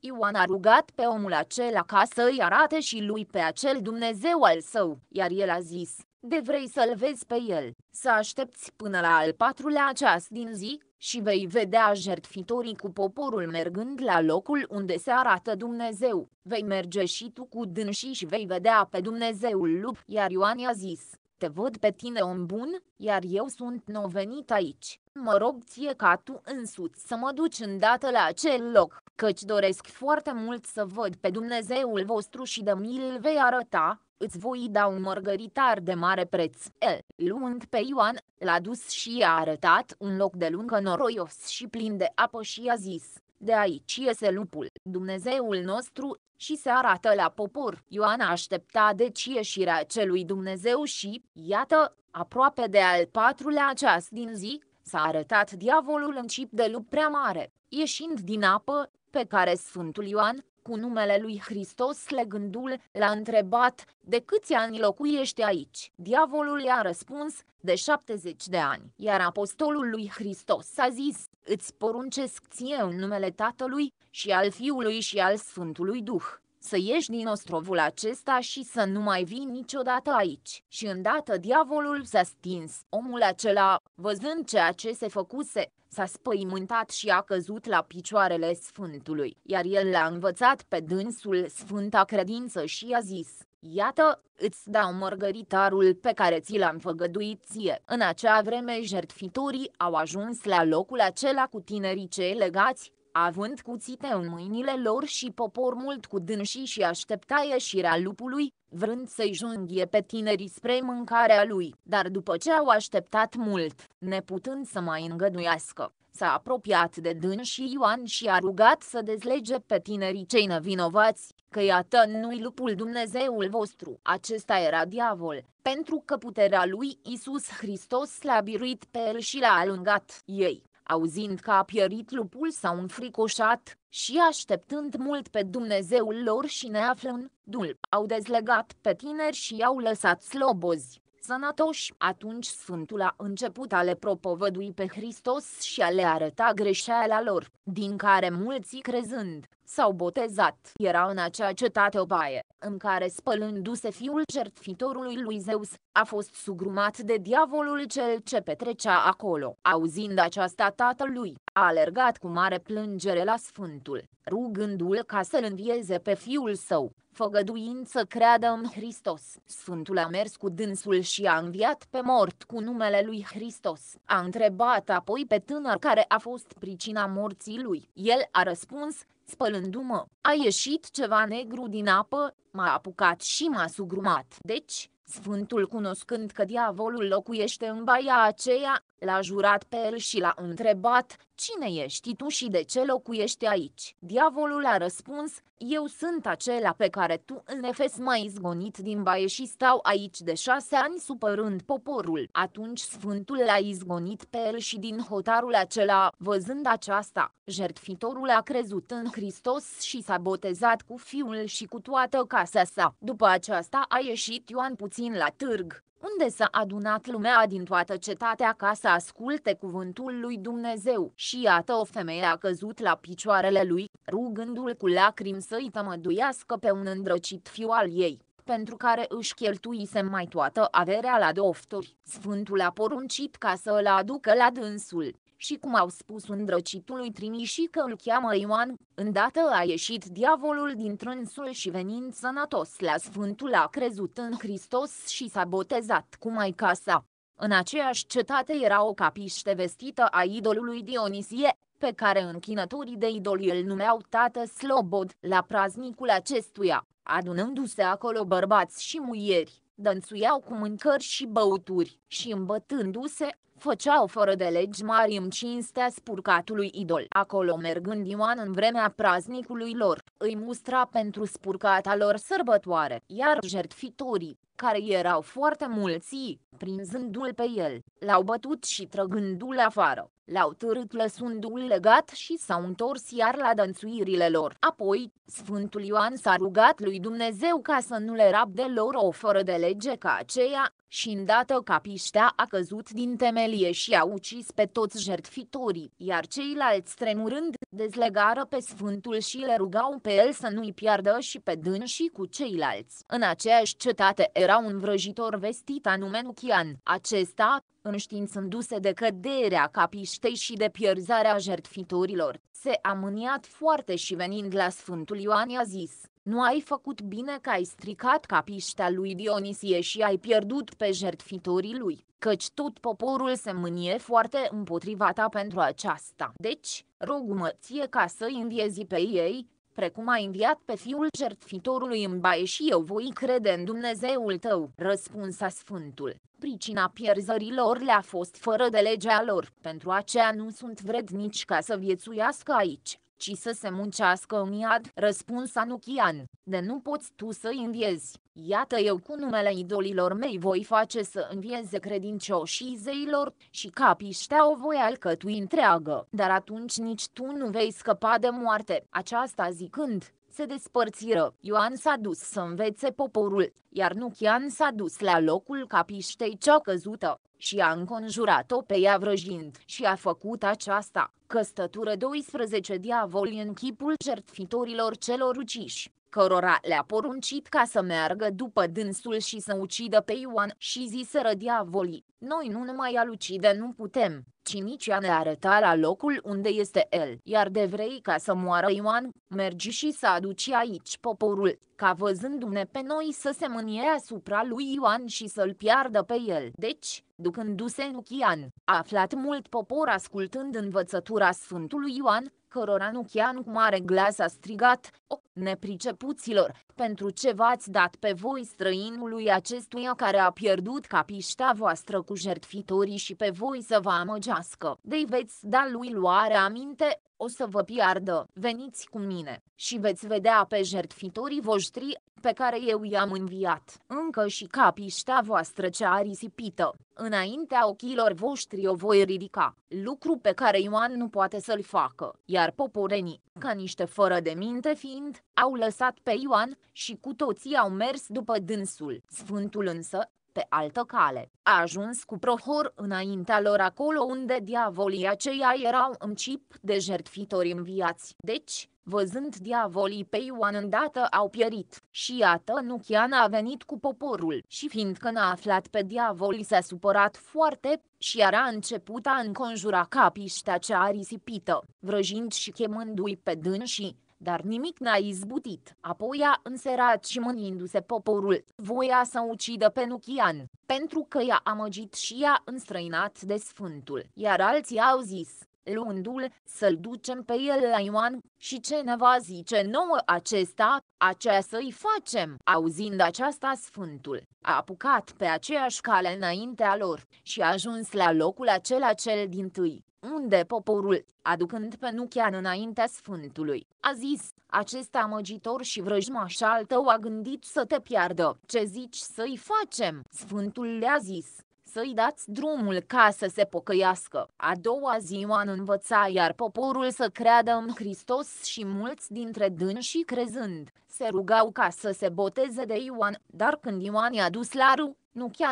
Ioan a rugat pe omul acela ca să îi arate și lui pe acel Dumnezeu al său, iar el a zis, de vrei să-l vezi pe el, să aștepți până la al patrulea ceas din zi, și vei vedea jertfitorii cu poporul mergând la locul unde se arată Dumnezeu. Vei merge și tu cu dânsii și vei vedea pe Dumnezeul lup. Iar Ioan i-a zis, te văd pe tine om bun, iar eu sunt nou venit aici. Mă rog ție ca tu însuți să mă duci îndată la acel loc, căci doresc foarte mult să văd pe Dumnezeul vostru și de mi-l vei arăta, îți voi da un mărgăritar de mare preț. El, luând pe Ioan, l-a dus și i-a arătat un loc de lungă noroios și plin de apă și i-a zis, de aici iese lupul, Dumnezeul nostru, și se arată la popor. Ioan aștepta deci ieșirea celui Dumnezeu și, iată, aproape de al patrulea ceas din zi, s-a arătat diavolul în cip de lup prea mare, ieșind din apă, pe care Sfântul Ioan, cu numele lui Hristos legându-l, l-a întrebat, de câți ani locuiești aici? Diavolul i-a răspuns, de 70 de ani, iar apostolul lui Hristos a zis, îți poruncesc ție în numele Tatălui și al Fiului și al Sfântului Duh, să ieși din ostrovul acesta și să nu mai vii niciodată aici. Și îndată diavolul s-a stins. Omul acela, văzând ceea ce se făcuse, s-a spăimântat și a căzut la picioarele Sfântului, iar el l-a învățat pe dânsul Sfânta Credință și i-a zis, Iată, îți dau mărgăritarul pe care ți l-am făgăduit ție. În acea vreme, jertfitorii au ajuns la locul acela cu tinerii cei legați, având cuțite în mâinile lor și popor mult cu dânsii și aștepta ieșirea lupului, vrând să-i junghie pe tinerii spre mâncarea lui. Dar după ce au așteptat mult, neputând să mai îngăduiască, s-a apropiat de dânsii Ioan și a rugat să dezlege pe tinerii cei nevinovați, că iată nu-i lupul Dumnezeul vostru, acesta era diavol, pentru că puterea lui Isus Hristos l-a biruit pe el și l-a alungat ei auzind că a pierit lupul sau înfricoșat, și așteptând mult pe Dumnezeul lor și neaflând, dul, au dezlegat pe tineri și i-au lăsat slobozi sănătoși. Atunci Sfântul a început a le propovădui pe Hristos și a le arăta greșeala lor, din care mulți crezând, s-au botezat. Era în acea cetate o baie, în care spălându-se fiul jertfitorului lui Zeus, a fost sugrumat de diavolul cel ce petrecea acolo. Auzind aceasta tatălui, a alergat cu mare plângere la sfântul, rugându-l ca să-l învieze pe fiul său, făgăduind să creadă în Hristos. Sfântul a mers cu dânsul și a înviat pe mort cu numele lui Hristos. A întrebat apoi pe tânăr care a fost pricina morții lui. El a răspuns, Spălându-mă, a ieșit ceva negru din apă, m-a apucat și m-a sugrumat. Deci, Sfântul cunoscând că diavolul locuiește în baia aceea, l-a jurat pe el și l-a întrebat, Cine ești tu și de ce locuiești aici? Diavolul a răspuns, Eu sunt acela pe care tu în Efes m-ai izgonit din baie și stau aici de șase ani supărând poporul. Atunci Sfântul l-a izgonit pe el și din hotarul acela, văzând aceasta, jertfitorul a crezut în Hristos și s-a botezat cu fiul și cu toată casa sa. După aceasta a ieșit Ioan puțin puțin la târg, unde s-a adunat lumea din toată cetatea ca să asculte cuvântul lui Dumnezeu. Și iată o femeie a căzut la picioarele lui, rugându-l cu lacrimi să-i tămăduiască pe un îndrăcit fiu al ei pentru care își cheltuise mai toată averea la doftori. Sfântul a poruncit ca să îl aducă la dânsul și cum au spus îndrăcitului trimișii că îl cheamă Ioan, îndată a ieșit diavolul din trânsul și venind sănătos la Sfântul a crezut în Hristos și s-a botezat cu maica sa. În aceeași cetate era o capiște vestită a idolului Dionisie, pe care închinătorii de idol îl numeau Tată Slobod, la praznicul acestuia, adunându-se acolo bărbați și muieri dănțuiau cu mâncări și băuturi și îmbătându-se, făceau fără de legi mari în cinstea spurcatului idol. Acolo mergând Ioan în vremea praznicului lor, îi mustra pentru spurcata lor sărbătoare, iar jertfitorii, care erau foarte mulți, prinzându-l pe el, l-au bătut și trăgându-l afară, l-au târât lăsându-l legat și s-au întors iar la dănțuirile lor. Apoi, Sfântul Ioan s-a rugat lui Dumnezeu ca să nu le rabde lor o fără de lege ca aceea, și îndată capiștea a căzut din temelie și a ucis pe toți jertfitorii, iar ceilalți tremurând dezlegară pe sfântul și le rugau pe el să nu-i piardă și pe dânsii cu ceilalți. În aceeași cetate era un vrăjitor vestit anume Nuchian. Acesta, înștiințându-se de căderea capiștei și de pierzarea jertfitorilor, se amâniat foarte și venind la Sfântul Ioan i-a zis, nu ai făcut bine că ai stricat capiștea lui Dionisie și ai pierdut pe jertfitorii lui, căci tot poporul se mânie foarte împotriva ta pentru aceasta. Deci, rog ție ca să înviezi pe ei, precum ai înviat pe fiul jertfitorului în baie și eu voi crede în Dumnezeul tău, răspunsa sfântul. Pricina pierzărilor le-a fost fără de legea lor, pentru aceea nu sunt vrednici ca să viețuiască aici ci să se muncească în iad, răspuns Anuchian, de nu poți tu să înviezi. Iată eu cu numele idolilor mei voi face să învieze credincioșii zeilor și capiștea o voi alcătui întreagă, dar atunci nici tu nu vei scăpa de moarte, aceasta zicând, se despărțiră. Ioan s-a dus să învețe poporul, iar Nuchian s-a dus la locul capiștei cea căzută și a înconjurat-o pe ea vrăjind și a făcut aceasta, căstătură 12 diavoli în chipul jertfitorilor celor uciși cărora le-a poruncit ca să meargă după dânsul și să ucidă pe Ioan și ziseră diavolii, noi nu numai a ucide nu putem, ci nici a ne arăta la locul unde este el, iar de vrei ca să moară Ioan, mergi și să aduci aici poporul, ca văzându-ne pe noi să se mânie asupra lui Ioan și să-l piardă pe el. Deci, ducându-se în Chian, a aflat mult popor ascultând învățătura Sfântului Ioan, cărora Nuchian cu mare glas a strigat, O, nepricepuților, pentru ce v-ați dat pe voi străinului acestuia care a pierdut capișta voastră cu jertfitorii și pe voi să vă amăgească. Dei veți da lui luare aminte, o să vă piardă, veniți cu mine, și veți vedea pe jertfitorii voștri, pe care eu i-am înviat, încă și capișta voastră ce a risipită, înaintea ochilor voștri o voi ridica, lucru pe care Ioan nu poate să-l facă, iar poporenii, ca niște fără de minte fiind, au lăsat pe Ioan și cu toții au mers după dânsul. Sfântul însă, pe altă cale, a ajuns cu prohor înaintea lor acolo unde diavolii aceia erau în cip de jertfitori înviați. Deci, văzând diavolii pe Ioan îndată au pierit. Și iată Nuchian a venit cu poporul și fiindcă n-a aflat pe diavolii, s-a supărat foarte și era început a înconjura capiștea cea risipită, vrăjind și chemându-i pe dânsii, dar nimic n-a izbutit. Apoi a înserat și mânindu-se poporul, voia să ucidă pe Nuchian, pentru că i-a amăgit și i-a înstrăinat de sfântul, iar alții au zis, luându-l, să-l ducem pe el la Ioan, și ce ne va zice nouă acesta, aceea să-i facem. Auzind aceasta, sfântul a apucat pe aceeași cale înaintea lor și a ajuns la locul acela cel din tâi, unde poporul, aducând pe Nuchean înaintea Sfântului, a zis, acest amăgitor și vrăjmaș al tău a gândit să te piardă, ce zici să-i facem? Sfântul le-a zis, să-i dați drumul ca să se pocăiască. A doua zi Ioan învăța iar poporul să creadă în Hristos și mulți dintre dânsii crezând, se rugau ca să se boteze de Ioan, dar când Ioan i-a dus la râu,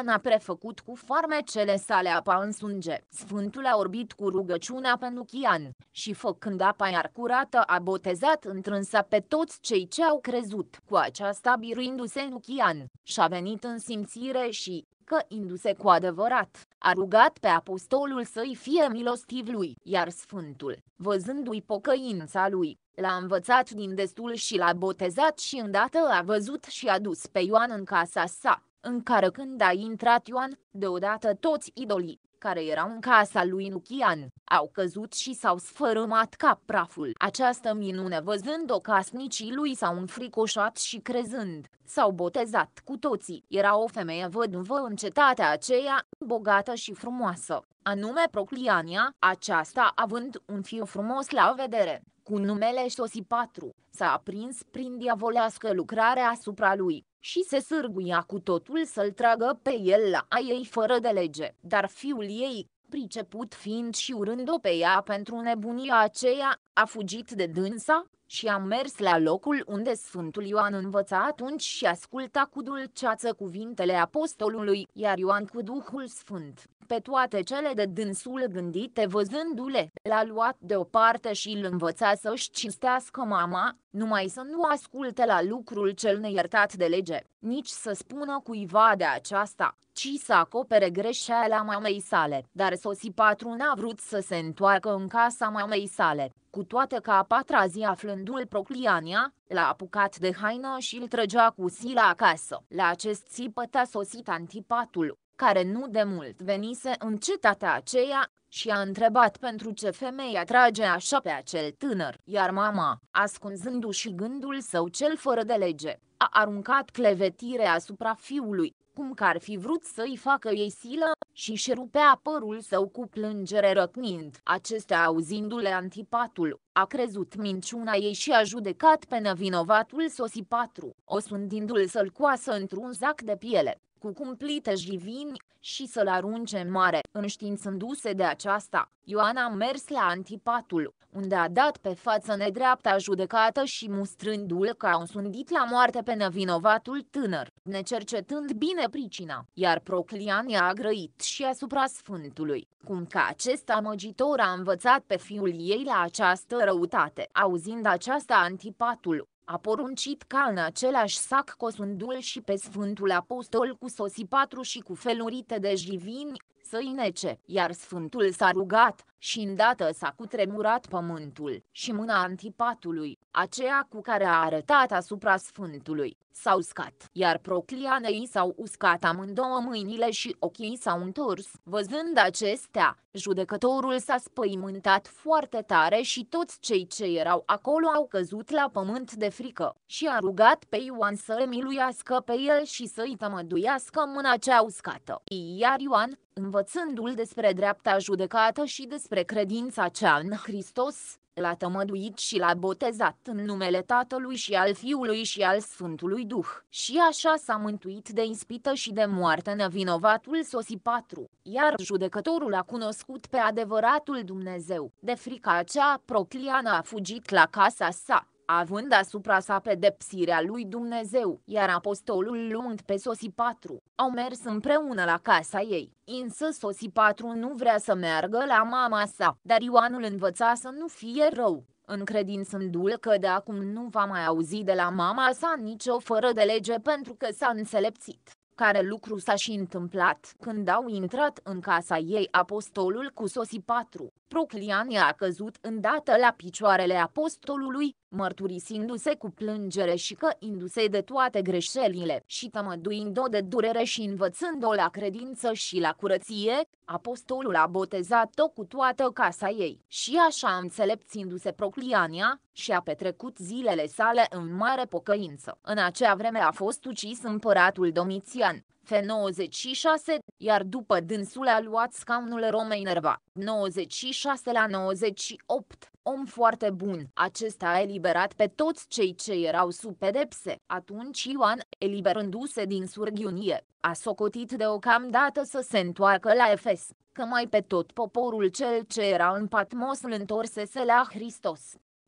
a prefăcut cu farmecele sale apa în sânge. Sfântul a orbit cu rugăciunea pe Nuchian și făcând apa iar curată a botezat întrânsa pe toți cei ce au crezut. Cu aceasta biruindu-se Nuchian și-a venit în simțire și, că induse cu adevărat, a rugat pe apostolul să-i fie milostiv lui, iar sfântul, văzându-i pocăința lui, L-a învățat din destul și l-a botezat și îndată a văzut și a dus pe Ioan în casa sa în care când a intrat Ioan, deodată toți idolii, care erau în casa lui Nuchian, au căzut și s-au sfărâmat ca praful. Această minune văzând-o casnicii lui s-au înfricoșat și crezând, s-au botezat cu toții. Era o femeie văduvă în cetatea aceea, bogată și frumoasă, anume Procliania, aceasta având un fiu frumos la vedere, cu numele Sosipatru, s-a aprins prin diavolească lucrare asupra lui și se sârguia cu totul să-l tragă pe el la a ei fără de lege, dar fiul ei, priceput fiind și urând-o pe ea pentru nebunia aceea, a fugit de dânsa, și am mers la locul unde Sfântul Ioan învăța atunci și asculta cu dulceață cuvintele apostolului, iar Ioan cu Duhul Sfânt, pe toate cele de dânsul gândite văzându-le, l-a luat deoparte și îl învăța să-și cinstească mama, numai să nu asculte la lucrul cel neiertat de lege, nici să spună cuiva de aceasta, ci să acopere greșeala mamei sale. Dar soții patru n-a vrut să se întoarcă în casa mamei sale, cu toate că a patra zi aflându-l Procliania, l-a apucat de haină și îl trăgea cu sila acasă. La acest țipăt a sosit antipatul, care nu de mult venise în cetatea aceea, și a întrebat pentru ce femeia trage așa pe acel tânăr, iar mama, ascunzându-și gândul său cel fără de lege, a aruncat clevetire asupra fiului, cum că ar fi vrut să-i facă ei silă, și șerupea părul său cu plângere răcnind. Acestea auzindu-le antipatul, a crezut minciuna ei și a judecat pe nevinovatul Sosipatru, 4, osândindu-l să-l coasă într-un zac de piele cu cumplite jivini și să-l arunce în mare. Înștiințându-se de aceasta, Ioan a mers la Antipatul, unde a dat pe față nedreapta judecată și mustrându-l că au sundit la moarte pe nevinovatul tânăr, necercetând bine pricina, iar Proclian i-a grăit și asupra Sfântului, cum că acest amăgitor a învățat pe fiul ei la această răutate. Auzind aceasta, Antipatul, a poruncit ca în același sac cosândul și pe Sfântul Apostol cu sosipatru și cu felurite de jivini, să inece, iar Sfântul s-a rugat, și îndată s-a cutremurat pământul, și mâna antipatului, aceea cu care a arătat asupra sfântului, s-a uscat, iar proclianei s-au uscat amândouă mâinile și ochii s-au întors. Văzând acestea, judecătorul s-a spăimântat foarte tare și toți cei ce erau acolo au căzut la pământ de frică și a rugat pe Ioan să miluiască pe el și să-i tămăduiască mâna cea uscată. Iar Ioan, învățându-l despre dreapta judecată și despre despre credința cea în Hristos, l-a tămăduit și l-a botezat în numele Tatălui și al Fiului și al Sfântului Duh. Și așa s-a mântuit de ispită și de moarte nevinovatul Sosi 4, iar judecătorul a cunoscut pe adevăratul Dumnezeu. De frica acea, Procliana a fugit la casa sa, având asupra sa pedepsirea lui Dumnezeu, iar apostolul luând pe sosii patru, au mers împreună la casa ei, însă sosii patru nu vrea să meargă la mama sa, dar Ioanul învăța să nu fie rău, încredințându-l că de acum nu va mai auzi de la mama sa nicio fără de lege pentru că s-a înțelepțit care lucru s-a și întâmplat. Când au intrat în casa ei apostolul cu sosii patru, Proclian i-a căzut îndată la picioarele apostolului, mărturisindu-se cu plângere și căindu-se de toate greșelile și tămăduind-o de durere și învățând-o la credință și la curăție, apostolul a botezat-o cu toată casa ei. Și așa înțelepțindu-se Procliania, și a petrecut zilele sale în mare pocăință. În acea vreme a fost ucis împăratul Domitian, F96, iar după dânsul a luat scaunul Romei Nerva, 96 la 98. Om foarte bun, acesta a eliberat pe toți cei ce erau sub pedepse. Atunci Ioan, eliberându-se din surghiunie, a socotit deocamdată să se întoarcă la Efes, că mai pe tot poporul cel ce era în Patmos îl întorsese la Hristos.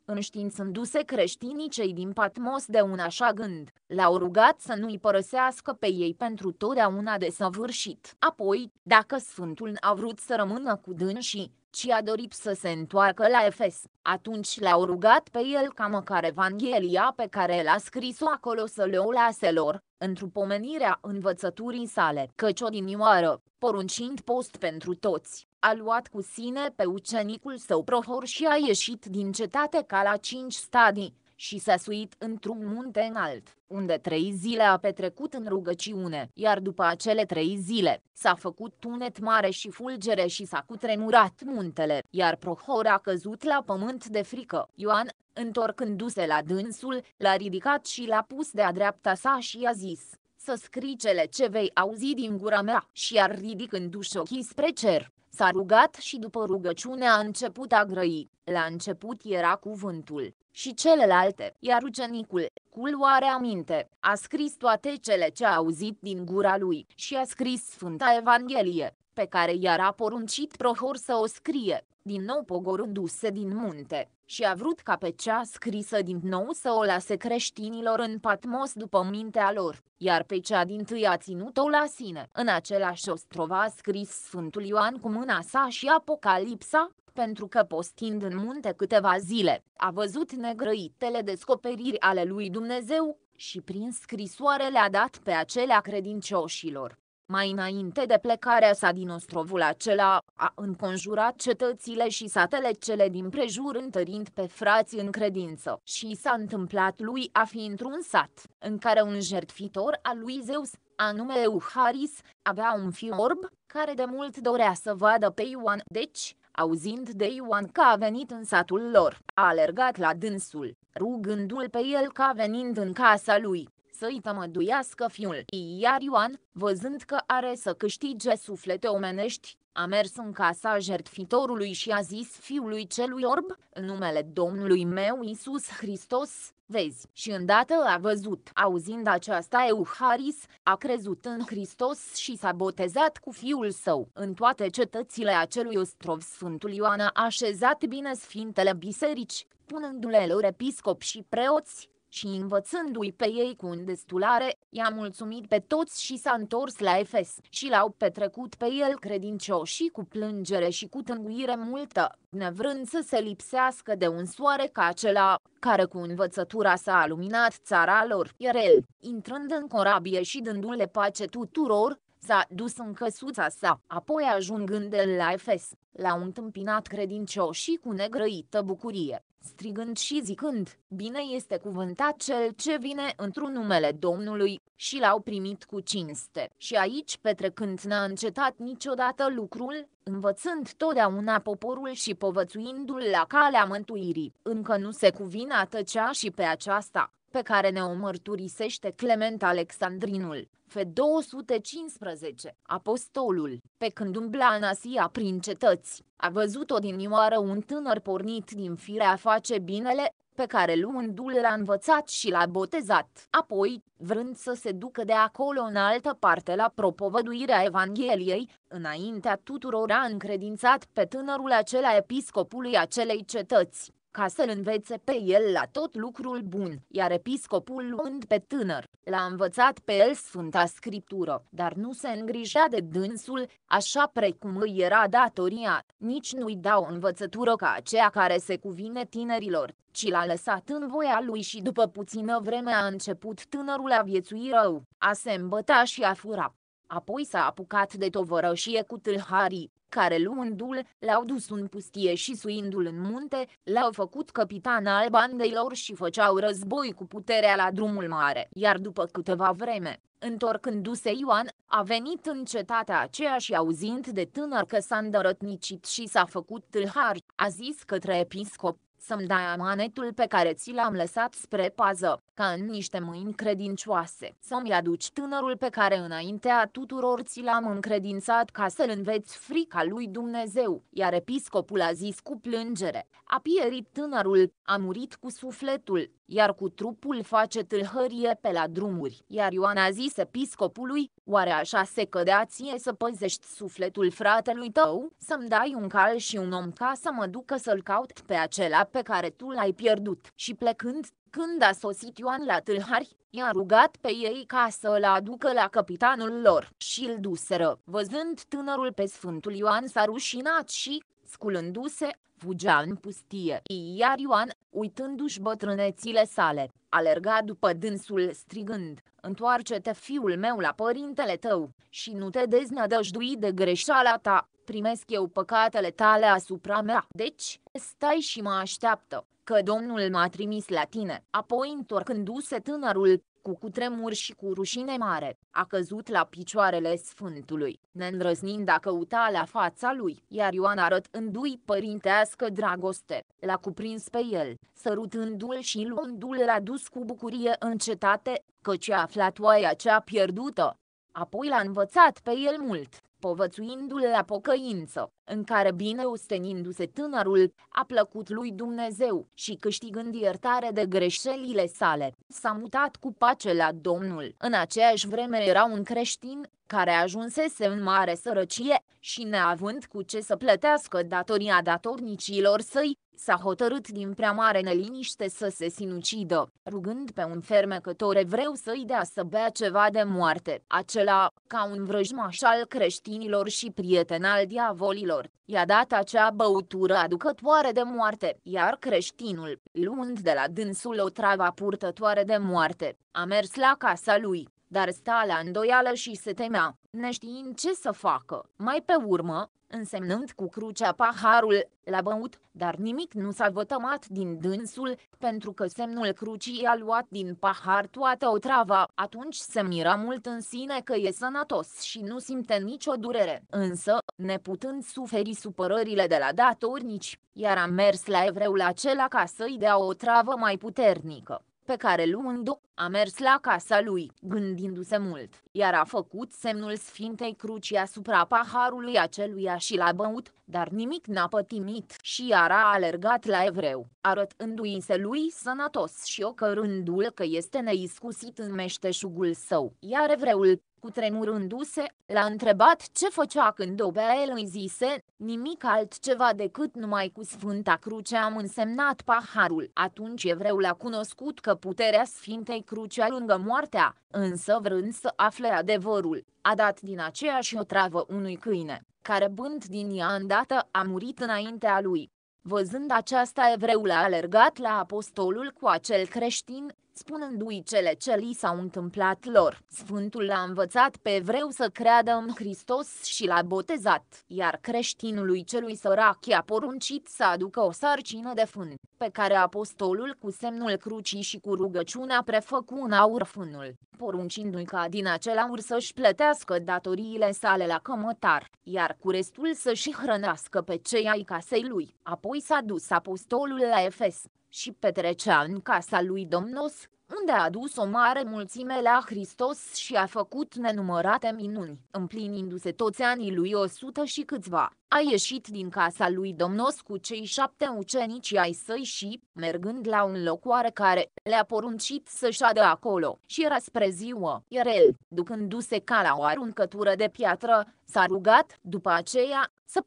Înștiințându-se creștinii cei din Patmos de un așa gând, l-au rugat să nu-i părăsească pe ei pentru totdeauna de săvârșit. Apoi, dacă Sfântul a vrut să rămână cu dânsii, ci a dorit să se întoarcă la Efes, atunci l-au rugat pe el ca măcar Evanghelia pe care l-a scris-o acolo să le o lase lor, întrupomenirea învățăturii sale, căci odinioară, poruncind post pentru toți, a luat cu sine pe ucenicul său Prohor și a ieșit din cetate ca la cinci stadii și s-a suit într-un munte înalt, unde trei zile a petrecut în rugăciune, iar după acele trei zile s-a făcut tunet mare și fulgere și s-a cutremurat muntele, iar Prohor a căzut la pământ de frică. Ioan, întorcându-se la dânsul, l-a ridicat și l-a pus de-a dreapta sa și i-a zis, să scrii cele ce vei auzi din gura mea, și iar ridicându-și ochii spre cer, S-a rugat și după rugăciune a început a grăi. La început era cuvântul și celelalte, iar ucenicul, cu luare aminte, a scris toate cele ce a auzit din gura lui și a scris Sfânta Evanghelie, pe care i-a poruncit Prohor să o scrie, din nou pogorându-se din munte și a vrut ca pe cea scrisă din nou să o lase creștinilor în Patmos după mintea lor, iar pe cea din tâi a ținut-o la sine. În același ostrov a scris Sfântul Ioan cu mâna sa și Apocalipsa, pentru că postind în munte câteva zile, a văzut negrăitele descoperiri ale lui Dumnezeu și prin scrisoare le-a dat pe acelea credincioșilor. Mai înainte de plecarea sa din ostrovul acela, a înconjurat cetățile și satele cele din prejur întărind pe frați în credință. Și s-a întâmplat lui a fi într-un sat, în care un jertfitor al lui Zeus, anume Euharis, avea un fiu orb, care de mult dorea să vadă pe Ioan, deci, auzind de Ioan că a venit în satul lor, a alergat la dânsul, rugându-l pe el ca venind în casa lui să-i tămăduiască fiul. Iar Ioan, văzând că are să câștige suflete omenești, a mers în casa jertfitorului și a zis fiului celui orb, în numele Domnului meu Isus Hristos, vezi. Și îndată a văzut, auzind aceasta Euharis, a crezut în Hristos și s-a botezat cu fiul său. În toate cetățile acelui ostrov Sfântul Ioan a așezat bine sfintele biserici, punându-le lor episcop și preoți, și învățându-i pe ei cu îndestulare, i-a mulțumit pe toți și s-a întors la Efes și l-au petrecut pe el credincioșii cu plângere și cu tânguire multă, nevrând să se lipsească de un soare ca acela, care cu învățătura sa a luminat țara lor. Iar el, intrând în corabie și dându-le pace tuturor, s-a dus în căsuța sa, apoi ajungând la Efes, l-au întâmpinat credincioșii cu negrăită bucurie strigând și zicând, bine este cuvântat cel ce vine într-un numele Domnului, și l-au primit cu cinste. Și aici petrecând n-a încetat niciodată lucrul, învățând totdeauna poporul și povățuindu-l la calea mântuirii. Încă nu se cuvine tăcea și pe aceasta, pe care ne-o mărturisește Clement Alexandrinul, F215, apostolul, pe când umbla în Asia prin cetăți, a văzut odinioară un tânăr pornit din firea face binele, pe care luându-l l-a învățat și l-a botezat. Apoi, vrând să se ducă de acolo în altă parte la propovăduirea Evangheliei, înaintea tuturor a încredințat pe tânărul acela episcopului acelei cetăți ca să-l învețe pe el la tot lucrul bun, iar episcopul luând pe tânăr, l-a învățat pe el Sfânta Scriptură, dar nu se îngrija de dânsul, așa precum îi era datoria, nici nu-i dau învățătură ca aceea care se cuvine tinerilor, ci l-a lăsat în voia lui și după puțină vreme a început tânărul a viețui rău, a se îmbăta și a fura. Apoi s-a apucat de tovărășie cu tâlharii, care luându-l, l-au dus în pustie și suindu-l în munte, l-au făcut capitan al bandeilor și făceau război cu puterea la drumul mare. Iar după câteva vreme, Întorcându-se Ioan, a venit în cetatea aceea și auzind de tânăr că s-a îndărătnicit și s-a făcut tâlhar, a zis către episcop, să-mi dai amanetul pe care ți l-am lăsat spre pază, ca în niște mâini credincioase. Să-mi aduci tânărul pe care înaintea tuturor ți l-am încredințat ca să-l înveți frica lui Dumnezeu. Iar episcopul a zis cu plângere, a pierit tânărul, a murit cu sufletul, iar cu trupul face tâlhărie pe la drumuri. Iar Ioan a zis episcopului, oare așa se cădea ție să păzești sufletul fratelui tău? Să-mi dai un cal și un om ca să mă ducă să-l caut pe acela pe care tu l-ai pierdut. Și plecând, când a sosit Ioan la tâlhari, i-a rugat pe ei ca să-l aducă la capitanul lor și îl duseră. Văzând tânărul pe Sfântul Ioan s-a rușinat și, sculându-se, fugea în pustie. Iar Ioan, uitându-și bătrânețile sale, alerga după dânsul strigând, Întoarce-te fiul meu la părintele tău și nu te deznădăjdui de greșeala ta, primesc eu păcatele tale asupra mea. Deci, stai și mă așteaptă, că Domnul m-a trimis la tine. Apoi întorcându-se tânărul, cu cutremur și cu rușine mare, a căzut la picioarele sfântului, neîndrăznind a căuta la fața lui, iar Ioan arătându-i părintească dragoste, l-a cuprins pe el, sărutându-l și luându-l l-a dus cu bucurie în cetate, căci a aflat oaia cea pierdută. Apoi l-a învățat pe el mult, povățuindu-l la pocăință, în care bine ostenindu-se tânărul, a plăcut lui Dumnezeu și câștigând iertare de greșelile sale, s-a mutat cu pace la Domnul. În aceeași vreme era un creștin care ajunsese în mare sărăcie și neavând cu ce să plătească datoria datornicilor săi, s-a hotărât din prea mare neliniște să se sinucidă, rugând pe un fermecător evreu să-i dea să bea ceva de moarte. Acela, ca un vrăjmaș al creștinilor și prieten al diavolilor, i-a dat acea băutură aducătoare de moarte, iar creștinul, luând de la dânsul o travă purtătoare de moarte, a mers la casa lui dar sta la îndoială și se temea, neștiind ce să facă. Mai pe urmă, însemnând cu crucea paharul, l-a băut, dar nimic nu s-a vătămat din dânsul, pentru că semnul crucii a luat din pahar toată o travă. Atunci se mira mult în sine că e sănătos și nu simte nicio durere. Însă, neputând suferi supărările de la datornici, iar a mers la evreul acela ca să-i dea o travă mai puternică pe care luând-o, a mers la casa lui, gândindu-se mult, iar a făcut semnul Sfintei Cruci asupra paharului aceluia și l-a băut, dar nimic n-a pătimit și iar a alergat la evreu, arătându-i se lui sănătos și ocărându-l că este neiscusit în meșteșugul său. Iar evreul, cutremurându-se, l-a întrebat ce făcea când el îi zise, nimic altceva decât numai cu Sfânta Cruce am însemnat paharul. Atunci evreul a cunoscut că puterea Sfintei Cruce alungă moartea, însă vrând să afle adevărul, a dat din aceeași o travă unui câine, care bând din ea îndată a murit înaintea lui. Văzând aceasta evreul a alergat la apostolul cu acel creștin, spunându-i cele ce li s-au întâmplat lor. Sfântul l-a învățat pe evreu să creadă în Hristos și l-a botezat, iar creștinului celui sărac i-a poruncit să aducă o sarcină de fân, pe care apostolul cu semnul crucii și cu rugăciunea prefăcu în aur fânul, poruncindu-i ca din acel aur să-și plătească datoriile sale la cămătar, iar cu restul să-și hrănească pe cei ai casei lui. Apoi s-a dus apostolul la Efes, și petrecea în casa lui Domnos, unde a adus o mare mulțime la Hristos și a făcut nenumărate minuni, împlinindu-se toți anii lui 100 și câțiva. A ieșit din casa lui Domnos cu cei șapte ucenici ai săi și, mergând la un loc oarecare, le-a poruncit să șadă acolo. Și era spre ziua, iar el, ducându-se ca la o aruncătură de piatră, S-a rugat, după aceea, să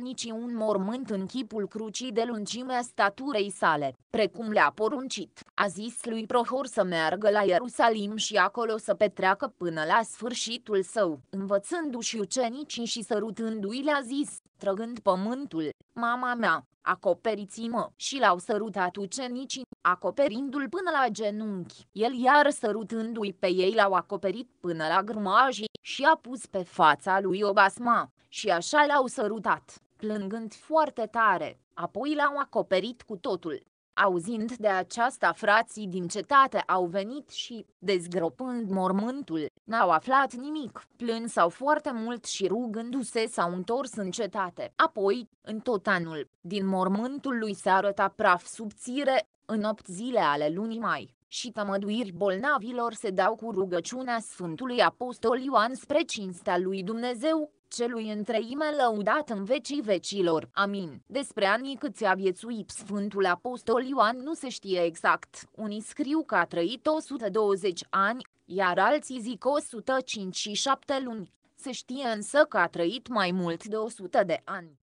nici un mormânt în chipul crucii de lungimea staturei sale, precum le-a poruncit. A zis lui Prohor să meargă la Ierusalim și acolo să petreacă până la sfârșitul său, învățându-și ucenicii și sărutându-i le-a zis, trăgând pământul, mama mea, acoperiți-mă! Și l-au sărutat ucenicii, acoperindu-l până la genunchi. El iar sărutându-i pe ei l-au acoperit până la grumaji și a pus pe fața lui o basma, și așa l-au sărutat, plângând foarte tare. Apoi l-au acoperit cu totul Auzind de aceasta frații din cetate au venit și, dezgropând mormântul, n-au aflat nimic, plânsau foarte mult și rugându-se s-au întors în cetate. Apoi, în tot anul, din mormântul lui se arăta praf subțire, în opt zile ale lunii mai și tămăduiri bolnavilor se dau cu rugăciunea Sfântului Apostol Ioan spre cinstea lui Dumnezeu, celui întreime lăudat în vecii vecilor. Amin. Despre anii câți a viețuit Sfântul Apostol Ioan nu se știe exact. Unii scriu că a trăit 120 ani, iar alții zic 7 luni. Se știe însă că a trăit mai mult de 100 de ani.